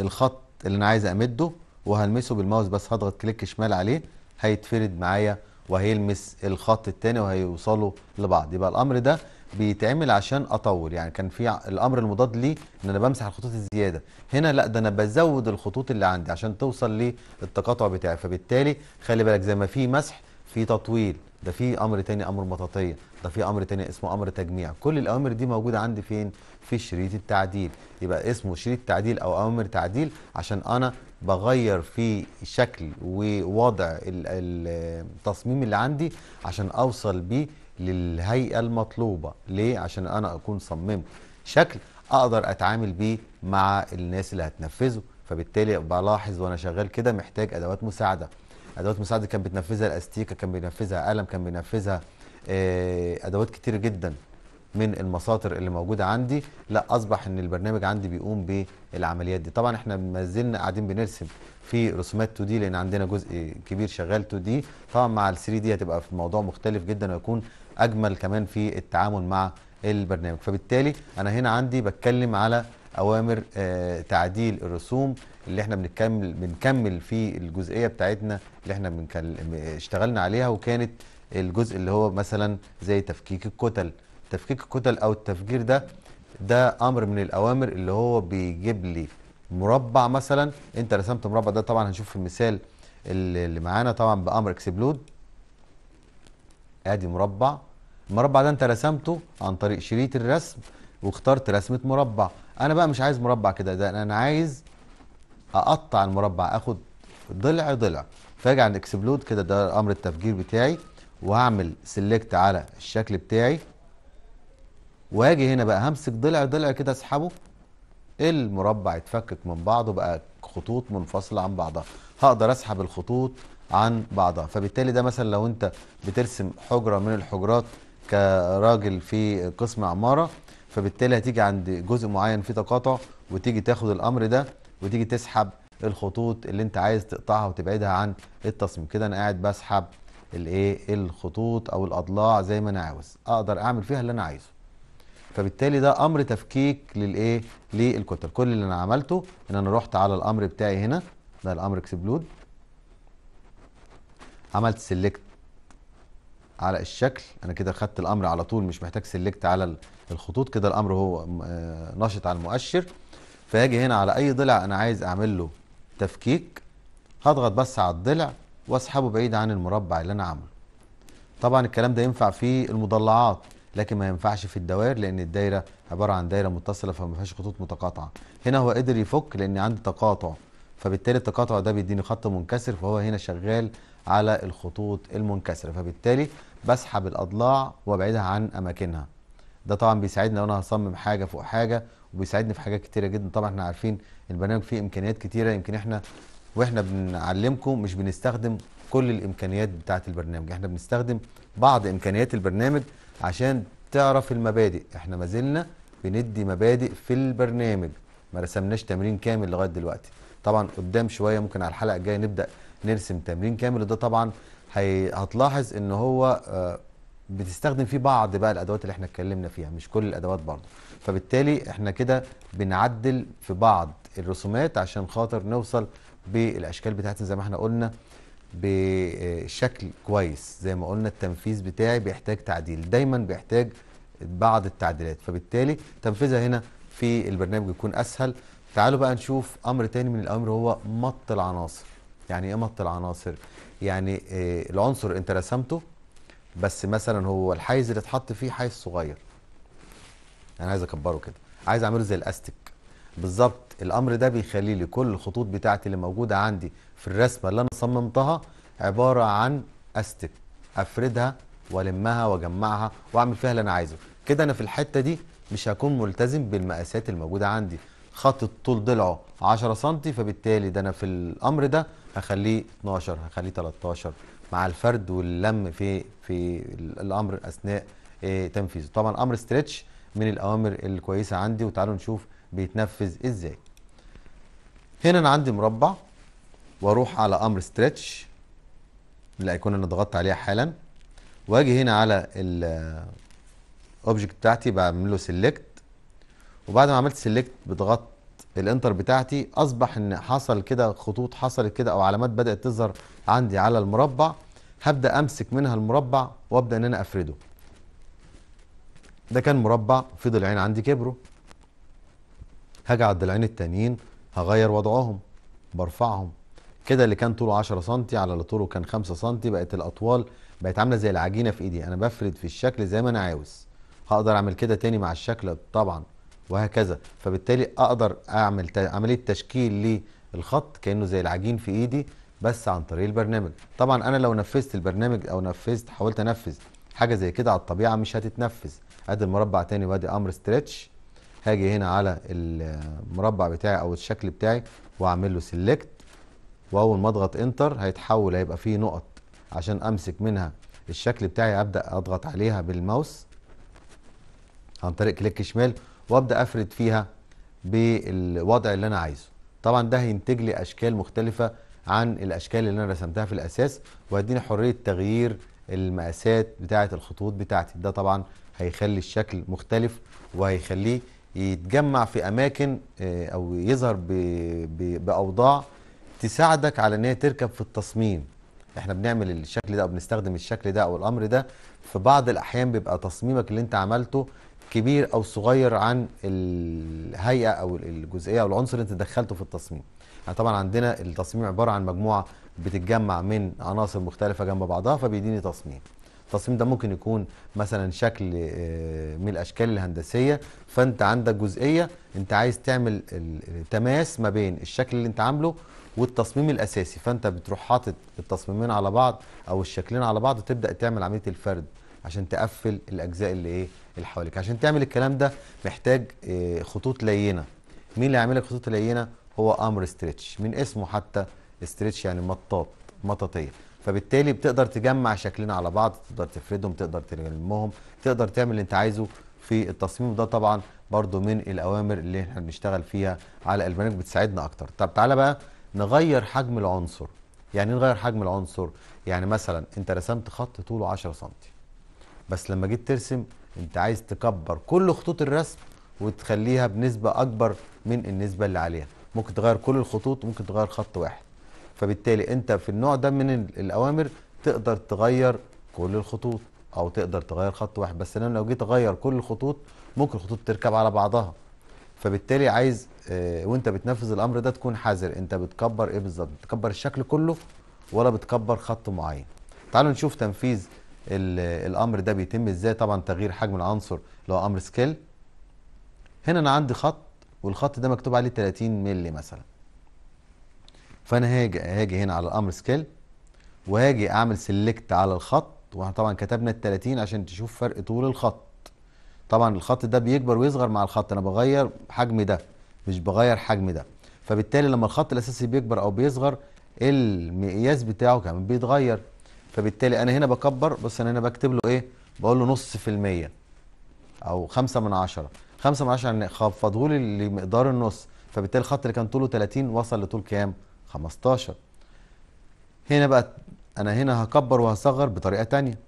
الخط اللي انا عايز امده وهلمسه بالماوس بس هضغط كليك شمال عليه هيتفرد معايا وهيلمس الخط الثاني وهيوصلوا لبعض يبقى الامر ده بيتعمل عشان اطول يعني كان في الامر المضاد ليه ان انا بمسح الخطوط الزياده هنا لا ده انا بزود الخطوط اللي عندي عشان توصل للتقاطع بتاعي فبالتالي خلي بالك زي ما في مسح في تطويل ده في امر تاني امر مطاطيه ده في امر تاني اسمه امر تجميع كل الاوامر دي موجوده عندي فين في شريط التعديل يبقى اسمه شريط تعديل او اوامر تعديل عشان انا بغير في شكل ووضع التصميم اللي عندي عشان اوصل بيه للهيئة المطلوبة ليه؟ عشان أنا أكون صممت شكل أقدر أتعامل بيه مع الناس اللي هتنفذه فبالتالي بلاحظ وأنا شغال كده محتاج أدوات مساعدة أدوات مساعدة كان بتنفذها الأستيكة كان بينفذها قلم كان بينفذها آه، أدوات كتير جدا من المساطر اللي موجودة عندي لا أصبح إن البرنامج عندي بيقوم بالعمليات دي طبعا إحنا ما زلنا قاعدين بنرسم في رسومات 2 دي لأن عندنا جزء كبير شغال 2 دي طبعا مع ال 3 دي هتبقى في موضوع مختلف جدا ويكون اجمل كمان في التعامل مع البرنامج فبالتالي انا هنا عندي بتكلم على اوامر آه، تعديل الرسوم اللي احنا بنكمل بنكمل في الجزئيه بتاعتنا اللي احنا اشتغلنا عليها وكانت الجزء اللي هو مثلا زي تفكيك الكتل تفكيك الكتل او التفجير ده ده امر من الاوامر اللي هو بيجيب لي مربع مثلا انت رسمت مربع ده طبعا هنشوف في المثال اللي معانا طبعا بامر اكسبلود ادي مربع المربع ده انت رسمته عن طريق شريط الرسم واخترت رسمه مربع انا بقى مش عايز مربع كده ده انا عايز اقطع المربع اخد ضلع ضلع فاجي عند اكسبلود كده ده امر التفجير بتاعي وهعمل سيلكت على الشكل بتاعي واجي هنا بقى همسك ضلع ضلع كده اسحبه المربع يتفكك من بعضه بقى خطوط منفصله عن بعضها هقدر اسحب الخطوط عن بعضها فبالتالي ده مثلا لو انت بترسم حجره من الحجرات كراجل في قسم عماره فبالتالي هتيجي عند جزء معين في تقاطع وتيجي تاخد الامر ده وتيجي تسحب الخطوط اللي انت عايز تقطعها وتبعدها عن التصميم كده انا قاعد بسحب الايه الخطوط او الاضلاع زي ما انا عاوز اقدر اعمل فيها اللي انا عايزه فبالتالي ده امر تفكيك للايه للكتل كل اللي انا عملته ان انا رحت على الامر بتاعي هنا ده الامر اكسبلود عملت سيلكت على الشكل انا كده خدت الامر على طول مش محتاج سلكت على الخطوط كده الامر هو آه، نشط على المؤشر فاجي هنا على اي ضلع انا عايز اعمل له تفكيك هضغط بس على الضلع واسحبه بعيد عن المربع اللي انا عامله طبعا الكلام ده ينفع في المضلعات لكن ما ينفعش في الدوائر لان الدايره عباره عن دايره متصله فما فيهاش خطوط متقاطعه هنا هو قدر يفك لان عندي تقاطع فبالتالي التقاطع ده بيديني خط منكسر فهو هنا شغال على الخطوط المنكسره فبالتالي بسحب الاضلاع وابعدها عن اماكنها ده طبعا بيساعدني لو انا هصمم حاجه فوق حاجه وبيساعدني في حاجات كتيره جدا طبعا احنا عارفين البرنامج فيه امكانيات كتيره يمكن احنا واحنا بنعلمكم مش بنستخدم كل الامكانيات بتاعه البرنامج احنا بنستخدم بعض امكانيات البرنامج عشان تعرف المبادئ احنا ما زلنا بندي مبادئ في البرنامج ما رسمناش تمرين كامل لغايه دلوقتي طبعا قدام شويه ممكن على الحلقه الجايه نبدا نرسم تمرين كامل وده طبعا هتلاحظ ان هو آه، بتستخدم فيه بعض بقى الادوات اللي احنا اتكلمنا فيها مش كل الادوات برضه فبالتالي احنا كده بنعدل في بعض الرسومات عشان خاطر نوصل بالاشكال بتاعتنا زي ما احنا قلنا بشكل كويس زي ما قلنا التنفيذ بتاعي بيحتاج تعديل دايما بيحتاج بعض التعديلات فبالتالي تنفيذها هنا في البرنامج يكون اسهل تعالوا بقى نشوف امر تاني من الامر هو مط العناصر يعني ايه مط العناصر يعني آه، العنصر انت رسمته بس مثلا هو الحيز اللي اتحط فيه حيز صغير انا عايز اكبره كده عايز اعمله زي الاستك بالظبط الامر ده بيخلي لي كل الخطوط بتاعتي اللي موجوده عندي في الرسمه اللي انا صممتها عباره عن استك افردها والمها واجمعها واعمل فيها اللي انا عايزه كده انا في الحته دي مش هكون ملتزم بالمقاسات الموجوده عندي خط الطول ضلعه 10 سم فبالتالي ده انا في الامر ده هخليه 12 هخليه 13 مع الفرد واللم في في الامر اثناء آه، تنفيذه طبعا امر ستريتش من الاوامر الكويسه عندي وتعالوا نشوف بيتنفذ ازاي هنا انا عندي مربع واروح على امر ستريتش الايقونه اللي ضغطت عليها حالا واجي هنا على الاوبجكت آه، بتاعتي بعمل له سيلكت وبعد ما عملت سيلكت بضغط الانتر بتاعتي اصبح ان حصل كده خطوط حصلت كده او علامات بدات تظهر عندي على المربع هبدا امسك منها المربع وابدا ان انا افرده ده كان مربع في ضلعين عندي كبروا هاجي على الضلعين التانيين هغير وضعهم برفعهم كده اللي كان طوله 10 سم على اللي طوله كان 5 سم بقت الاطوال بقت عامله زي العجينه في ايدي انا بفرد في الشكل زي ما انا عاوز هقدر اعمل كده تاني مع الشكل طبعا وهكذا فبالتالي اقدر اعمل عمليه تشكيل للخط كانه زي العجين في ايدي بس عن طريق البرنامج طبعا انا لو نفذت البرنامج او نفذت حاولت انفذ حاجه زي كده على الطبيعه مش هتتنفذ ادي المربع تاني وادي امر ستريتش هاجي هنا على المربع بتاعي او الشكل بتاعي واعمل له سيلكت واول ما اضغط انتر هيتحول هيبقى فيه نقط عشان امسك منها الشكل بتاعي ابدا اضغط عليها بالماوس عن طريق كليك شمال وابدا افرد فيها بالوضع اللي انا عايزه طبعا ده هينتج لي اشكال مختلفه عن الاشكال اللي انا رسمتها في الاساس وهيديني حريه تغيير المقاسات بتاعه الخطوط بتاعتي ده طبعا هيخلي الشكل مختلف وهيخليه يتجمع في اماكن آه، او يظهر باوضاع تساعدك على ان هي تركب في التصميم احنا بنعمل الشكل ده او بنستخدم الشكل ده او الامر ده في بعض الاحيان بيبقى تصميمك اللي انت عملته كبير او صغير عن الهيئه او الجزئيه او العنصر اللي انت دخلته في التصميم يعني طبعا عندنا التصميم عباره عن مجموعه بتتجمع من عناصر مختلفه جنب بعضها فبيديني تصميم التصميم ده ممكن يكون مثلا شكل آه، من الاشكال الهندسيه فانت عندك جزئيه انت عايز تعمل تماس ما بين الشكل اللي انت عامله والتصميم الاساسي فانت بتروح حاطط التصميمين على بعض او الشكلين على بعض وتبدا تعمل عمليه الفرد عشان تقفل الاجزاء اللي ايه اللي حواليك عشان تعمل الكلام ده محتاج آه، خطوط لينه مين اللي هيعمل لك خطوط لينه هو امر ستريتش من اسمه حتى ستريتش يعني مطاط مطاطيه فبالتالي بتقدر تجمع شكلنا على بعض تقدر تفردهم تقدر تلمهم تقدر تعمل اللي انت عايزه في التصميم ده طبعا برضو من الاوامر اللي احنا بنشتغل فيها على البرنامج بتساعدنا اكتر طب تعالى بقى نغير حجم العنصر يعني إيه نغير حجم العنصر يعني مثلا انت رسمت خط طوله 10 سم بس لما جيت ترسم انت عايز تكبر كل خطوط الرسم وتخليها بنسبه اكبر من النسبه اللي عليها ممكن تغير كل الخطوط وممكن تغير خط واحد فبالتالي انت في النوع ده من الاوامر تقدر تغير كل الخطوط او تقدر تغير خط واحد بس انا لو جيت اغير كل الخطوط ممكن الخطوط تركب على بعضها فبالتالي عايز آه، وانت بتنفذ الامر ده تكون حذر انت بتكبر ايه بالظبط بتكبر الشكل كله ولا بتكبر خط معين تعالوا نشوف تنفيذ الامر ده بيتم ازاي طبعا تغيير حجم العنصر اللي هو امر سكيل هنا انا عندي خط والخط ده مكتوب عليه 30 مللي مثلا فانا هاجي هاجي هنا على الامر سكيل وهاجي اعمل سيلكت على الخط واحنا طبعا كتبنا ال 30 عشان تشوف فرق طول الخط طبعا الخط ده بيكبر ويصغر مع الخط انا بغير حجم ده مش بغير حجم ده فبالتالي لما الخط الاساسي بيكبر او بيصغر المقياس بتاعه كمان بيتغير فبالتالي انا هنا بكبر بص انا هنا بكتب له ايه بقول له نص في المية او خمسة من عشرة خمسة من عشرة يعني خفضه لي لمقدار النص فبالتالي الخط اللي كان طوله 30 وصل لطول كام 15 هنا بقى انا هنا هكبر وهصغر بطريقة تانية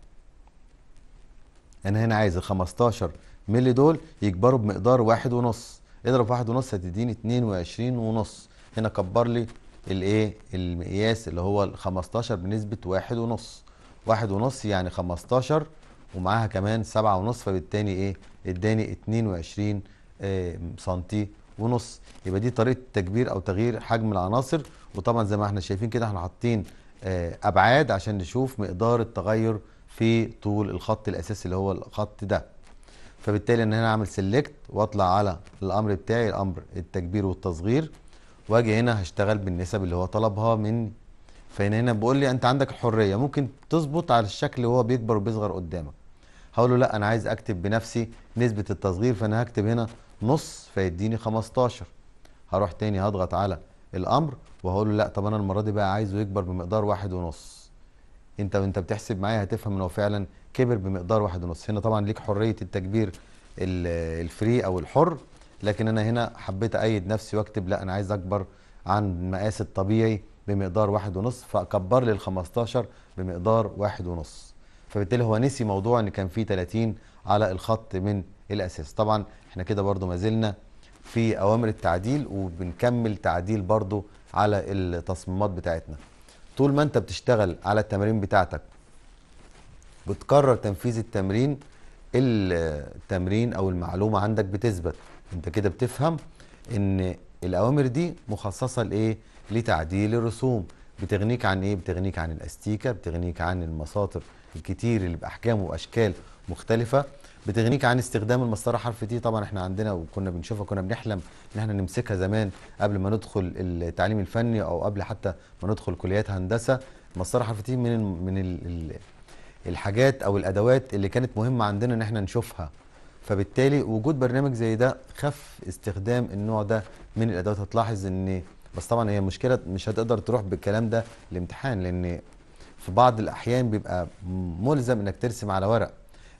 انا هنا عايز ال 15 مللي دول يكبروا بمقدار واحد ونص اضرب واحد ونص هتديني اتنين وعشرين ونص هنا كبر لي الايه المقياس اللي هو ال 15 بنسبه واحد ونص واحد ونص يعني 15 ومعاها كمان سبعة ونص فبالتالي ايه اداني 22 آه، سنتي ونص يبقى دي طريقه تكبير او تغيير حجم العناصر وطبعا زي ما احنا شايفين كده احنا حاطين آه، ابعاد عشان نشوف مقدار التغير في طول الخط الاساسي اللي هو الخط ده فبالتالي ان انا اعمل سيلكت واطلع على الامر بتاعي الامر التكبير والتصغير واجي هنا هشتغل بالنسب اللي هو طلبها مني فهنا هنا بيقول لي انت عندك الحريه ممكن تظبط على الشكل اللي هو بيكبر وبيصغر قدامك هقول له لا انا عايز اكتب بنفسي نسبه التصغير فانا هكتب هنا نص فيديني 15 هروح تاني هضغط على الامر وهقول له لا طب انا المره دي بقى عايزه يكبر بمقدار واحد ونص انت وانت بتحسب معايا هتفهم ان هو فعلا كبر بمقدار واحد ونص هنا طبعا ليك حريه التكبير الفري او الحر لكن انا هنا حبيت ايد نفسي واكتب لا انا عايز اكبر عن مقاس الطبيعي بمقدار واحد ونص فاكبر لي ال 15 بمقدار واحد ونص فبالتالي هو نسي موضوع ان كان في 30 على الخط من الاساس طبعا احنا كده برضو ما زلنا في اوامر التعديل وبنكمل تعديل برضو على التصميمات بتاعتنا طول ما انت بتشتغل على التمارين بتاعتك بتكرر تنفيذ التمرين التمرين او المعلومه عندك بتثبت انت كده بتفهم ان الاوامر دي مخصصه لايه لتعديل الرسوم بتغنيك عن ايه بتغنيك عن الاستيكه بتغنيك عن المساطر الكتير اللي باحجام واشكال مختلفه بتغنيك عن استخدام المسطره حرف تي طبعا احنا عندنا وكنا بنشوفها كنا بنحلم ان احنا نمسكها زمان قبل ما ندخل التعليم الفني او قبل حتى ما ندخل كليات هندسه مسطره حرف تي من من الحاجات او الادوات اللي كانت مهمه عندنا ان احنا نشوفها فبالتالي وجود برنامج زي ده خف استخدام النوع ده من الادوات هتلاحظ ان بس طبعا هي مشكله مش هتقدر تروح بالكلام ده الامتحان لان في بعض الاحيان بيبقى ملزم انك ترسم على ورق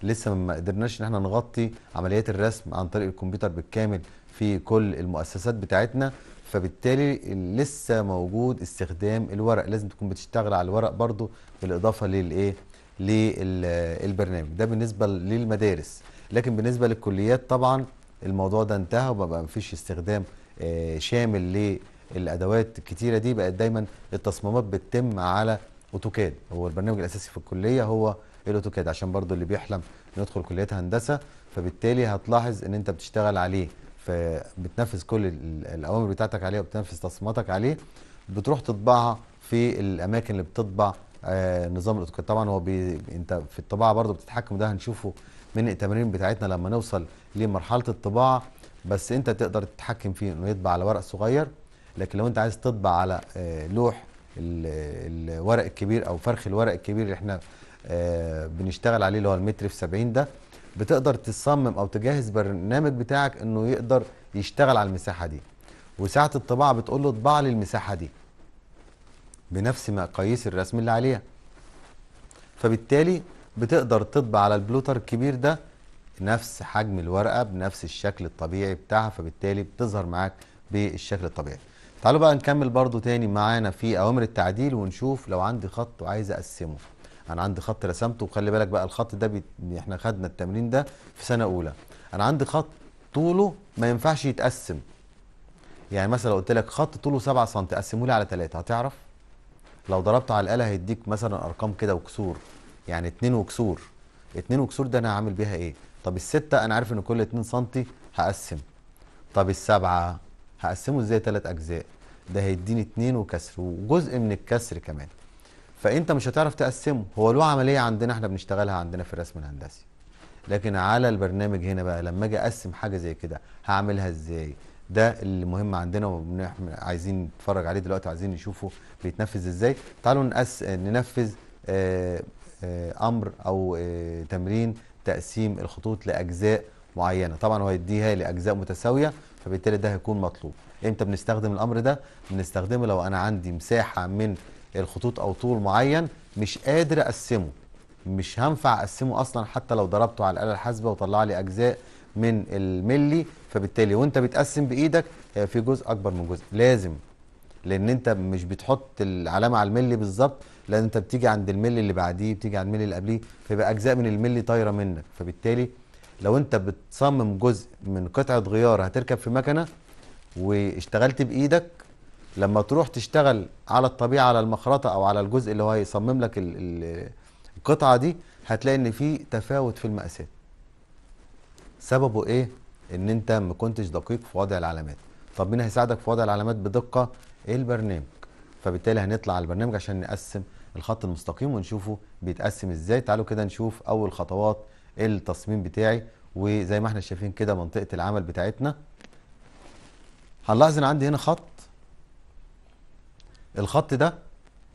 لسه ما قدرناش ان احنا نغطي عمليات الرسم عن طريق الكمبيوتر بالكامل في كل المؤسسات بتاعتنا فبالتالي لسه موجود استخدام الورق لازم تكون بتشتغل على الورق برضو بالاضافه للايه للبرنامج ده بالنسبه للمدارس لكن بالنسبه للكليات طبعا الموضوع ده انتهى وبقى مفيش استخدام آه، شامل للادوات الكتيره دي بقت دايما التصميمات بتتم على اوتوكاد هو البرنامج الاساسي في الكليه هو الاوتوكاد عشان برضو اللي بيحلم يدخل كليه هندسه فبالتالي هتلاحظ ان انت بتشتغل عليه فبتنفذ كل الاوامر بتاعتك عليه وبتنفذ تصميماتك عليه بتروح تطبعها في الاماكن اللي بتطبع آه، نظام الاوتوكاد طبعا هو بي... انت في الطباعه برضو بتتحكم ده هنشوفه من التمارين بتاعتنا لما نوصل لمرحله الطباعه بس انت تقدر تتحكم فيه انه يطبع على ورق صغير لكن لو انت عايز تطبع على آه، لوح الورق الكبير او فرخ الورق الكبير اللي احنا آه، بنشتغل عليه اللي هو المتر في 70 ده بتقدر تصمم او تجهز برنامج بتاعك انه يقدر يشتغل على المساحه دي وساعه الطباعه بتقول له اطبع لي المساحه دي بنفس مقاييس الرسم اللي عليها فبالتالي بتقدر تطبع على البلوتر الكبير ده نفس حجم الورقه بنفس الشكل الطبيعي بتاعها فبالتالي بتظهر معاك بالشكل الطبيعي تعالوا بقى نكمل برضو تاني معانا في اوامر التعديل ونشوف لو عندي خط وعايز اقسمه انا عندي خط رسمته وخلي بالك بقى الخط ده بي... احنا خدنا التمرين ده في سنه اولى انا عندي خط طوله ما ينفعش يتقسم يعني مثلا لو قلت لك خط طوله 7 سم قسمه لي على 3 هتعرف لو ضربته على الاله هيديك مثلا ارقام كده وكسور يعني اتنين وكسور اتنين وكسور ده انا هعمل بيها ايه طب الستة انا عارف ان كل اتنين سنتي هقسم طب السبعة هقسمه ازاي تلات اجزاء ده هيديني اتنين وكسر وجزء من الكسر كمان فانت مش هتعرف تقسمه هو له عملية عندنا احنا بنشتغلها عندنا في الرسم الهندسي لكن على البرنامج هنا بقى لما اجي اقسم حاجة زي كده هعملها ازاي ده اللي مهم عندنا عايزين نتفرج عليه دلوقتي عايزين نشوفه بيتنفذ ازاي تعالوا نقس ننفذ آه آه، امر او آه، تمرين تقسيم الخطوط لاجزاء معينه طبعا هو يديها لاجزاء متساويه فبالتالي ده هيكون مطلوب امتى بنستخدم الامر ده بنستخدمه لو انا عندي مساحه من الخطوط او طول معين مش قادر اقسمه مش هنفع اقسمه اصلا حتى لو ضربته على الاله الحاسبه وطلع لي اجزاء من الملي فبالتالي وانت بتقسم بايدك آه، في جزء اكبر من جزء لازم لان انت مش بتحط العلامه على الملي بالظبط لان انت بتيجي عند الملي اللي بعديه بتيجي عند الملي اللي قبليه فيبقى اجزاء من الملي طايره منك فبالتالي لو انت بتصمم جزء من قطعه غيار هتركب في مكنه واشتغلت بايدك لما تروح تشتغل على الطبيعه على المخرطه او على الجزء اللي هو هيصمم لك القطعه دي هتلاقي ان في تفاوت في المقاسات سببه ايه ان انت ما كنتش دقيق في وضع العلامات طب مين هيساعدك في وضع العلامات بدقه البرنامج فبالتالي هنطلع على البرنامج عشان نقسم الخط المستقيم ونشوفه بيتقسم ازاي تعالوا كده نشوف اول خطوات التصميم بتاعي وزي ما احنا شايفين كده منطقه العمل بتاعتنا هنلاحظ ان عندي هنا خط الخط ده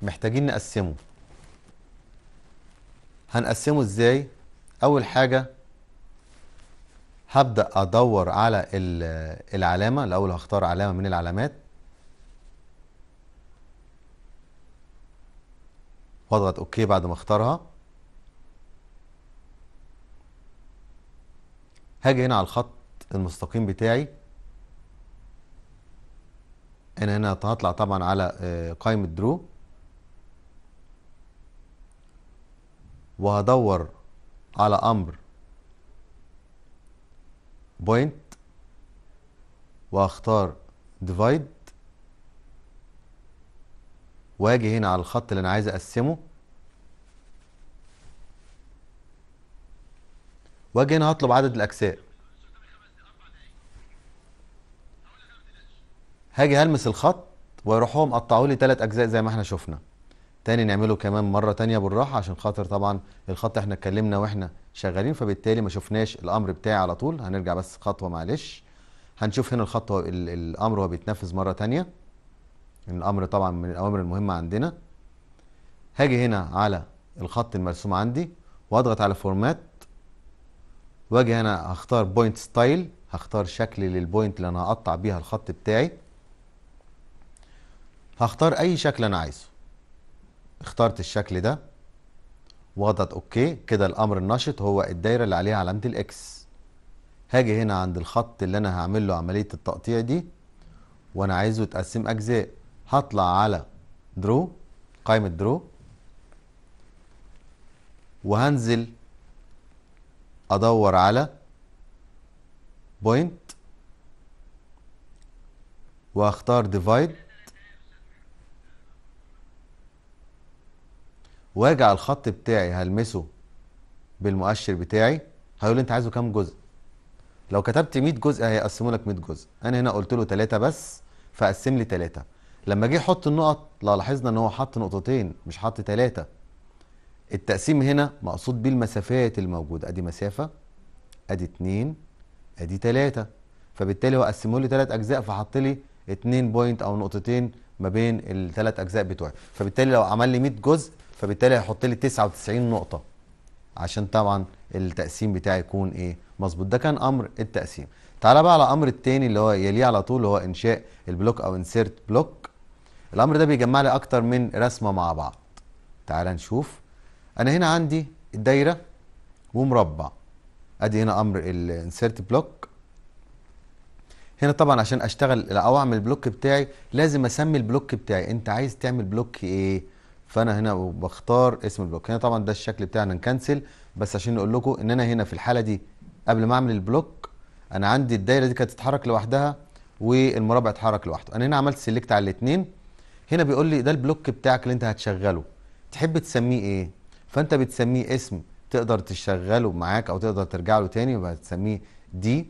محتاجين نقسمه هنقسمه ازاي اول حاجه هبدا ادور على العلامه الاول هختار علامه من العلامات واضغط اوكي بعد ما اختارها هاجي هنا على الخط المستقيم بتاعي انا هنا هطلع طبعا على آه، قائمة درو وهدور على امر بوينت وهختار ديفايد واجي هنا على الخط اللي انا عايز اقسمه واجي هنا هطلب عدد الاجزاء هاجي هلمس الخط ويروحوا مقطعوا لي ثلاث اجزاء زي ما احنا شفنا تاني نعمله كمان مره تانية بالراحه عشان خاطر طبعا الخط احنا اتكلمنا واحنا شغالين فبالتالي ما شفناش الامر بتاعي على طول هنرجع بس خطوه معلش هنشوف هنا الخط الامر هو بيتنفذ مره تانية الامر طبعا من الاوامر المهمه عندنا هاجي هنا على الخط المرسوم عندي واضغط على فورمات واجي هنا هختار بوينت ستايل هختار شكل للبوينت اللي انا هقطع بيها الخط بتاعي هختار اي شكل انا عايزه اخترت الشكل ده واضغط اوكي كده الامر النشط هو الدايره اللي عليها علامه الاكس هاجي هنا عند الخط اللي انا هعمل له عمليه التقطيع دي وانا عايزه يتقسم اجزاء هطلع على درو قائمة درو وهنزل ادور على بوينت واختار ديفايد على الخط بتاعي هلمسه بالمؤشر بتاعي هيقول لي انت عايزه كام جزء لو كتبت 100 جزء هيقسموا لك 100 جزء انا هنا قلت له 3 بس فقسم لي 3 لما جه يحط النقط لا لاحظنا ان هو حط نقطتين مش حط ثلاثه التقسيم هنا مقصود بيه المسافات الموجوده ادي مسافه ادي اتنين ادي تلاته فبالتالي هو قسمه لي تلات اجزاء فحط لي اتنين بوينت او نقطتين ما بين التلات اجزاء بتوعي فبالتالي لو عمل لي 100 جزء فبالتالي هيحط لي 99 نقطه عشان طبعا التقسيم بتاعي يكون ايه مظبوط ده كان امر التقسيم تعالى بقى على امر التاني اللي هو يليه على طول اللي هو انشاء البلوك او انسيرت بلوك الامر ده بيجمع لي اكتر من رسمه مع بعض تعال نشوف انا هنا عندي الدايره ومربع ادي هنا امر الانسيرت بلوك هنا طبعا عشان اشتغل او اعمل البلوك بتاعي لازم اسمي البلوك بتاعي انت عايز تعمل بلوك ايه فانا هنا بختار اسم البلوك هنا طبعا ده الشكل بتاعنا نكنسل بس عشان نقول لكم ان انا هنا في الحاله دي قبل ما اعمل البلوك انا عندي الدايره دي كانت تتحرك لوحدها والمربع اتحرك لوحده انا هنا عملت سيلكت على الاثنين هنا بيقول لي ده البلوك بتاعك اللي انت هتشغله تحب تسميه ايه فانت بتسميه اسم تقدر تشغله معاك او تقدر ترجع له تاني يبقى هتسميه دي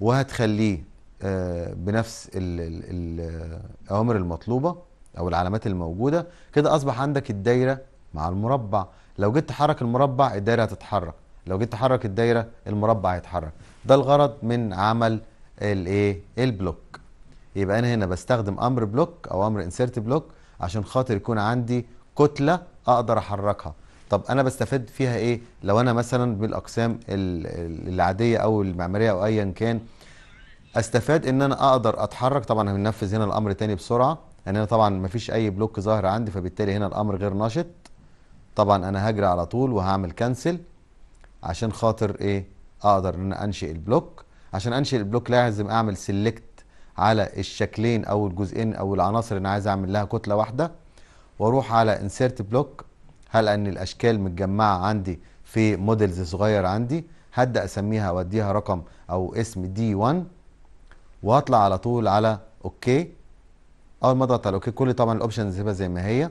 وهتخليه آه بنفس آه، الاوامر المطلوبه او العلامات الموجوده كده اصبح عندك الدايره مع المربع لو جيت تحرك المربع الدايره هتتحرك لو جيت تحرك الدايره المربع هيتحرك ده الغرض من عمل الايه البلوك يبقى انا هنا بستخدم امر بلوك او امر انسرت بلوك عشان خاطر يكون عندي كتله اقدر احركها طب انا بستفاد فيها ايه لو انا مثلا بالاقسام العاديه او المعماريه او ايا كان استفاد ان انا اقدر اتحرك طبعا هننفذ هنا الامر تاني بسرعه لان انا طبعا مفيش اي بلوك ظاهر عندي فبالتالي هنا الامر غير نشط طبعا انا هجري على طول وهعمل كنسل عشان خاطر ايه اقدر ان انا انشئ البلوك عشان انشئ البلوك لازم اعمل سيلكت على الشكلين او الجزئين او العناصر اللي انا عايز اعمل لها كتله واحده واروح على انسيرت بلوك هل ان الاشكال متجمعه عندي في موديلز صغير عندي هبدا اسميها واديها رقم او اسم دي 1 واطلع على طول على اوكي اول ما اضغط على اوكي كل طبعا الاوبشنز هتبقى زي ما هي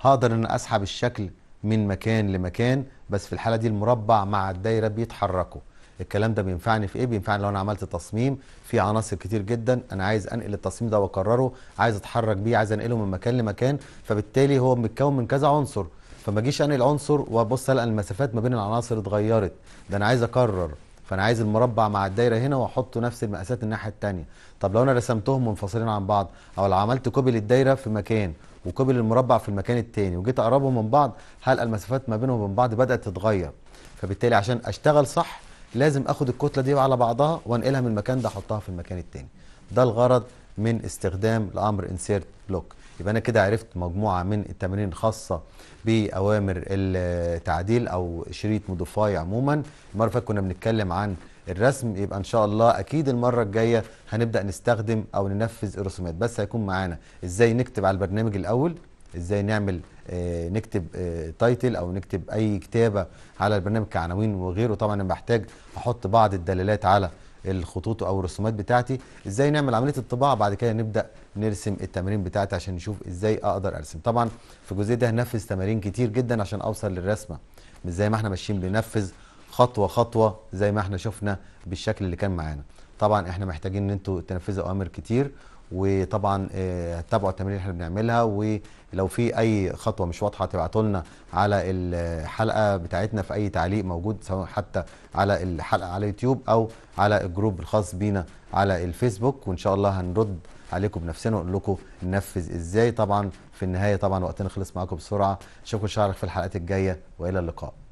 هقدر ان اسحب الشكل من مكان لمكان بس في الحاله دي المربع مع الدايره بيتحركوا الكلام ده بينفعني في ايه بينفعني لو انا عملت تصميم في عناصر كتير جدا انا عايز انقل التصميم ده واكرره عايز اتحرك بيه عايز انقله من مكان لمكان فبالتالي هو متكون من كذا عنصر فما اجيش انقل عنصر وابص الاقي المسافات ما بين العناصر اتغيرت ده انا عايز اكرر فانا عايز المربع مع الدايره هنا واحط نفس المقاسات الناحيه الثانيه طب لو انا رسمتهم منفصلين عن بعض او لو عملت كوبي للدايره في مكان وكوبي للمربع في المكان الثاني وجيت اقربهم من بعض هلقى المسافات ما بينهم وبين بعض بدات تتغير فبالتالي عشان اشتغل صح لازم اخد الكتله دي على بعضها وانقلها من المكان ده احطها في المكان التاني ده الغرض من استخدام الامر انسيرت بلوك يبقى انا كده عرفت مجموعه من التمارين الخاصه باوامر التعديل او شريط موديفاي عموما المره اللي كنا بنتكلم عن الرسم يبقى ان شاء الله اكيد المره الجايه هنبدا نستخدم او ننفذ الرسومات بس هيكون معانا ازاي نكتب على البرنامج الاول ازاي نعمل آه، نكتب تايتل آه، او نكتب اي كتابه على البرنامج كعناوين وغيره طبعا انا بحتاج احط بعض الدلالات على الخطوط او الرسومات بتاعتي ازاي نعمل عمليه الطباعه بعد كده نبدا نرسم التمارين بتاعتي عشان نشوف ازاي اقدر ارسم طبعا في الجزئيه ده هنفذ تمارين كتير جدا عشان اوصل للرسمه مش زي ما احنا ماشيين بننفذ خطوه خطوه زي ما احنا شفنا بالشكل اللي كان معانا طبعا احنا محتاجين ان انتوا تنفذوا اوامر كتير وطبعا آه، تتابعوا التمارين اللي احنا بنعملها و لو في اي خطوه مش واضحه تبعتوا لنا على الحلقه بتاعتنا في اي تعليق موجود سواء حتى على الحلقه على يوتيوب او على الجروب الخاص بينا على الفيسبوك وان شاء الله هنرد عليكم بنفسنا ونقول لكم ننفذ ازاي طبعا في النهايه طبعا وقتنا خلص معاكم بسرعه اشوفكم ان شاء الله في الحلقات الجايه والى اللقاء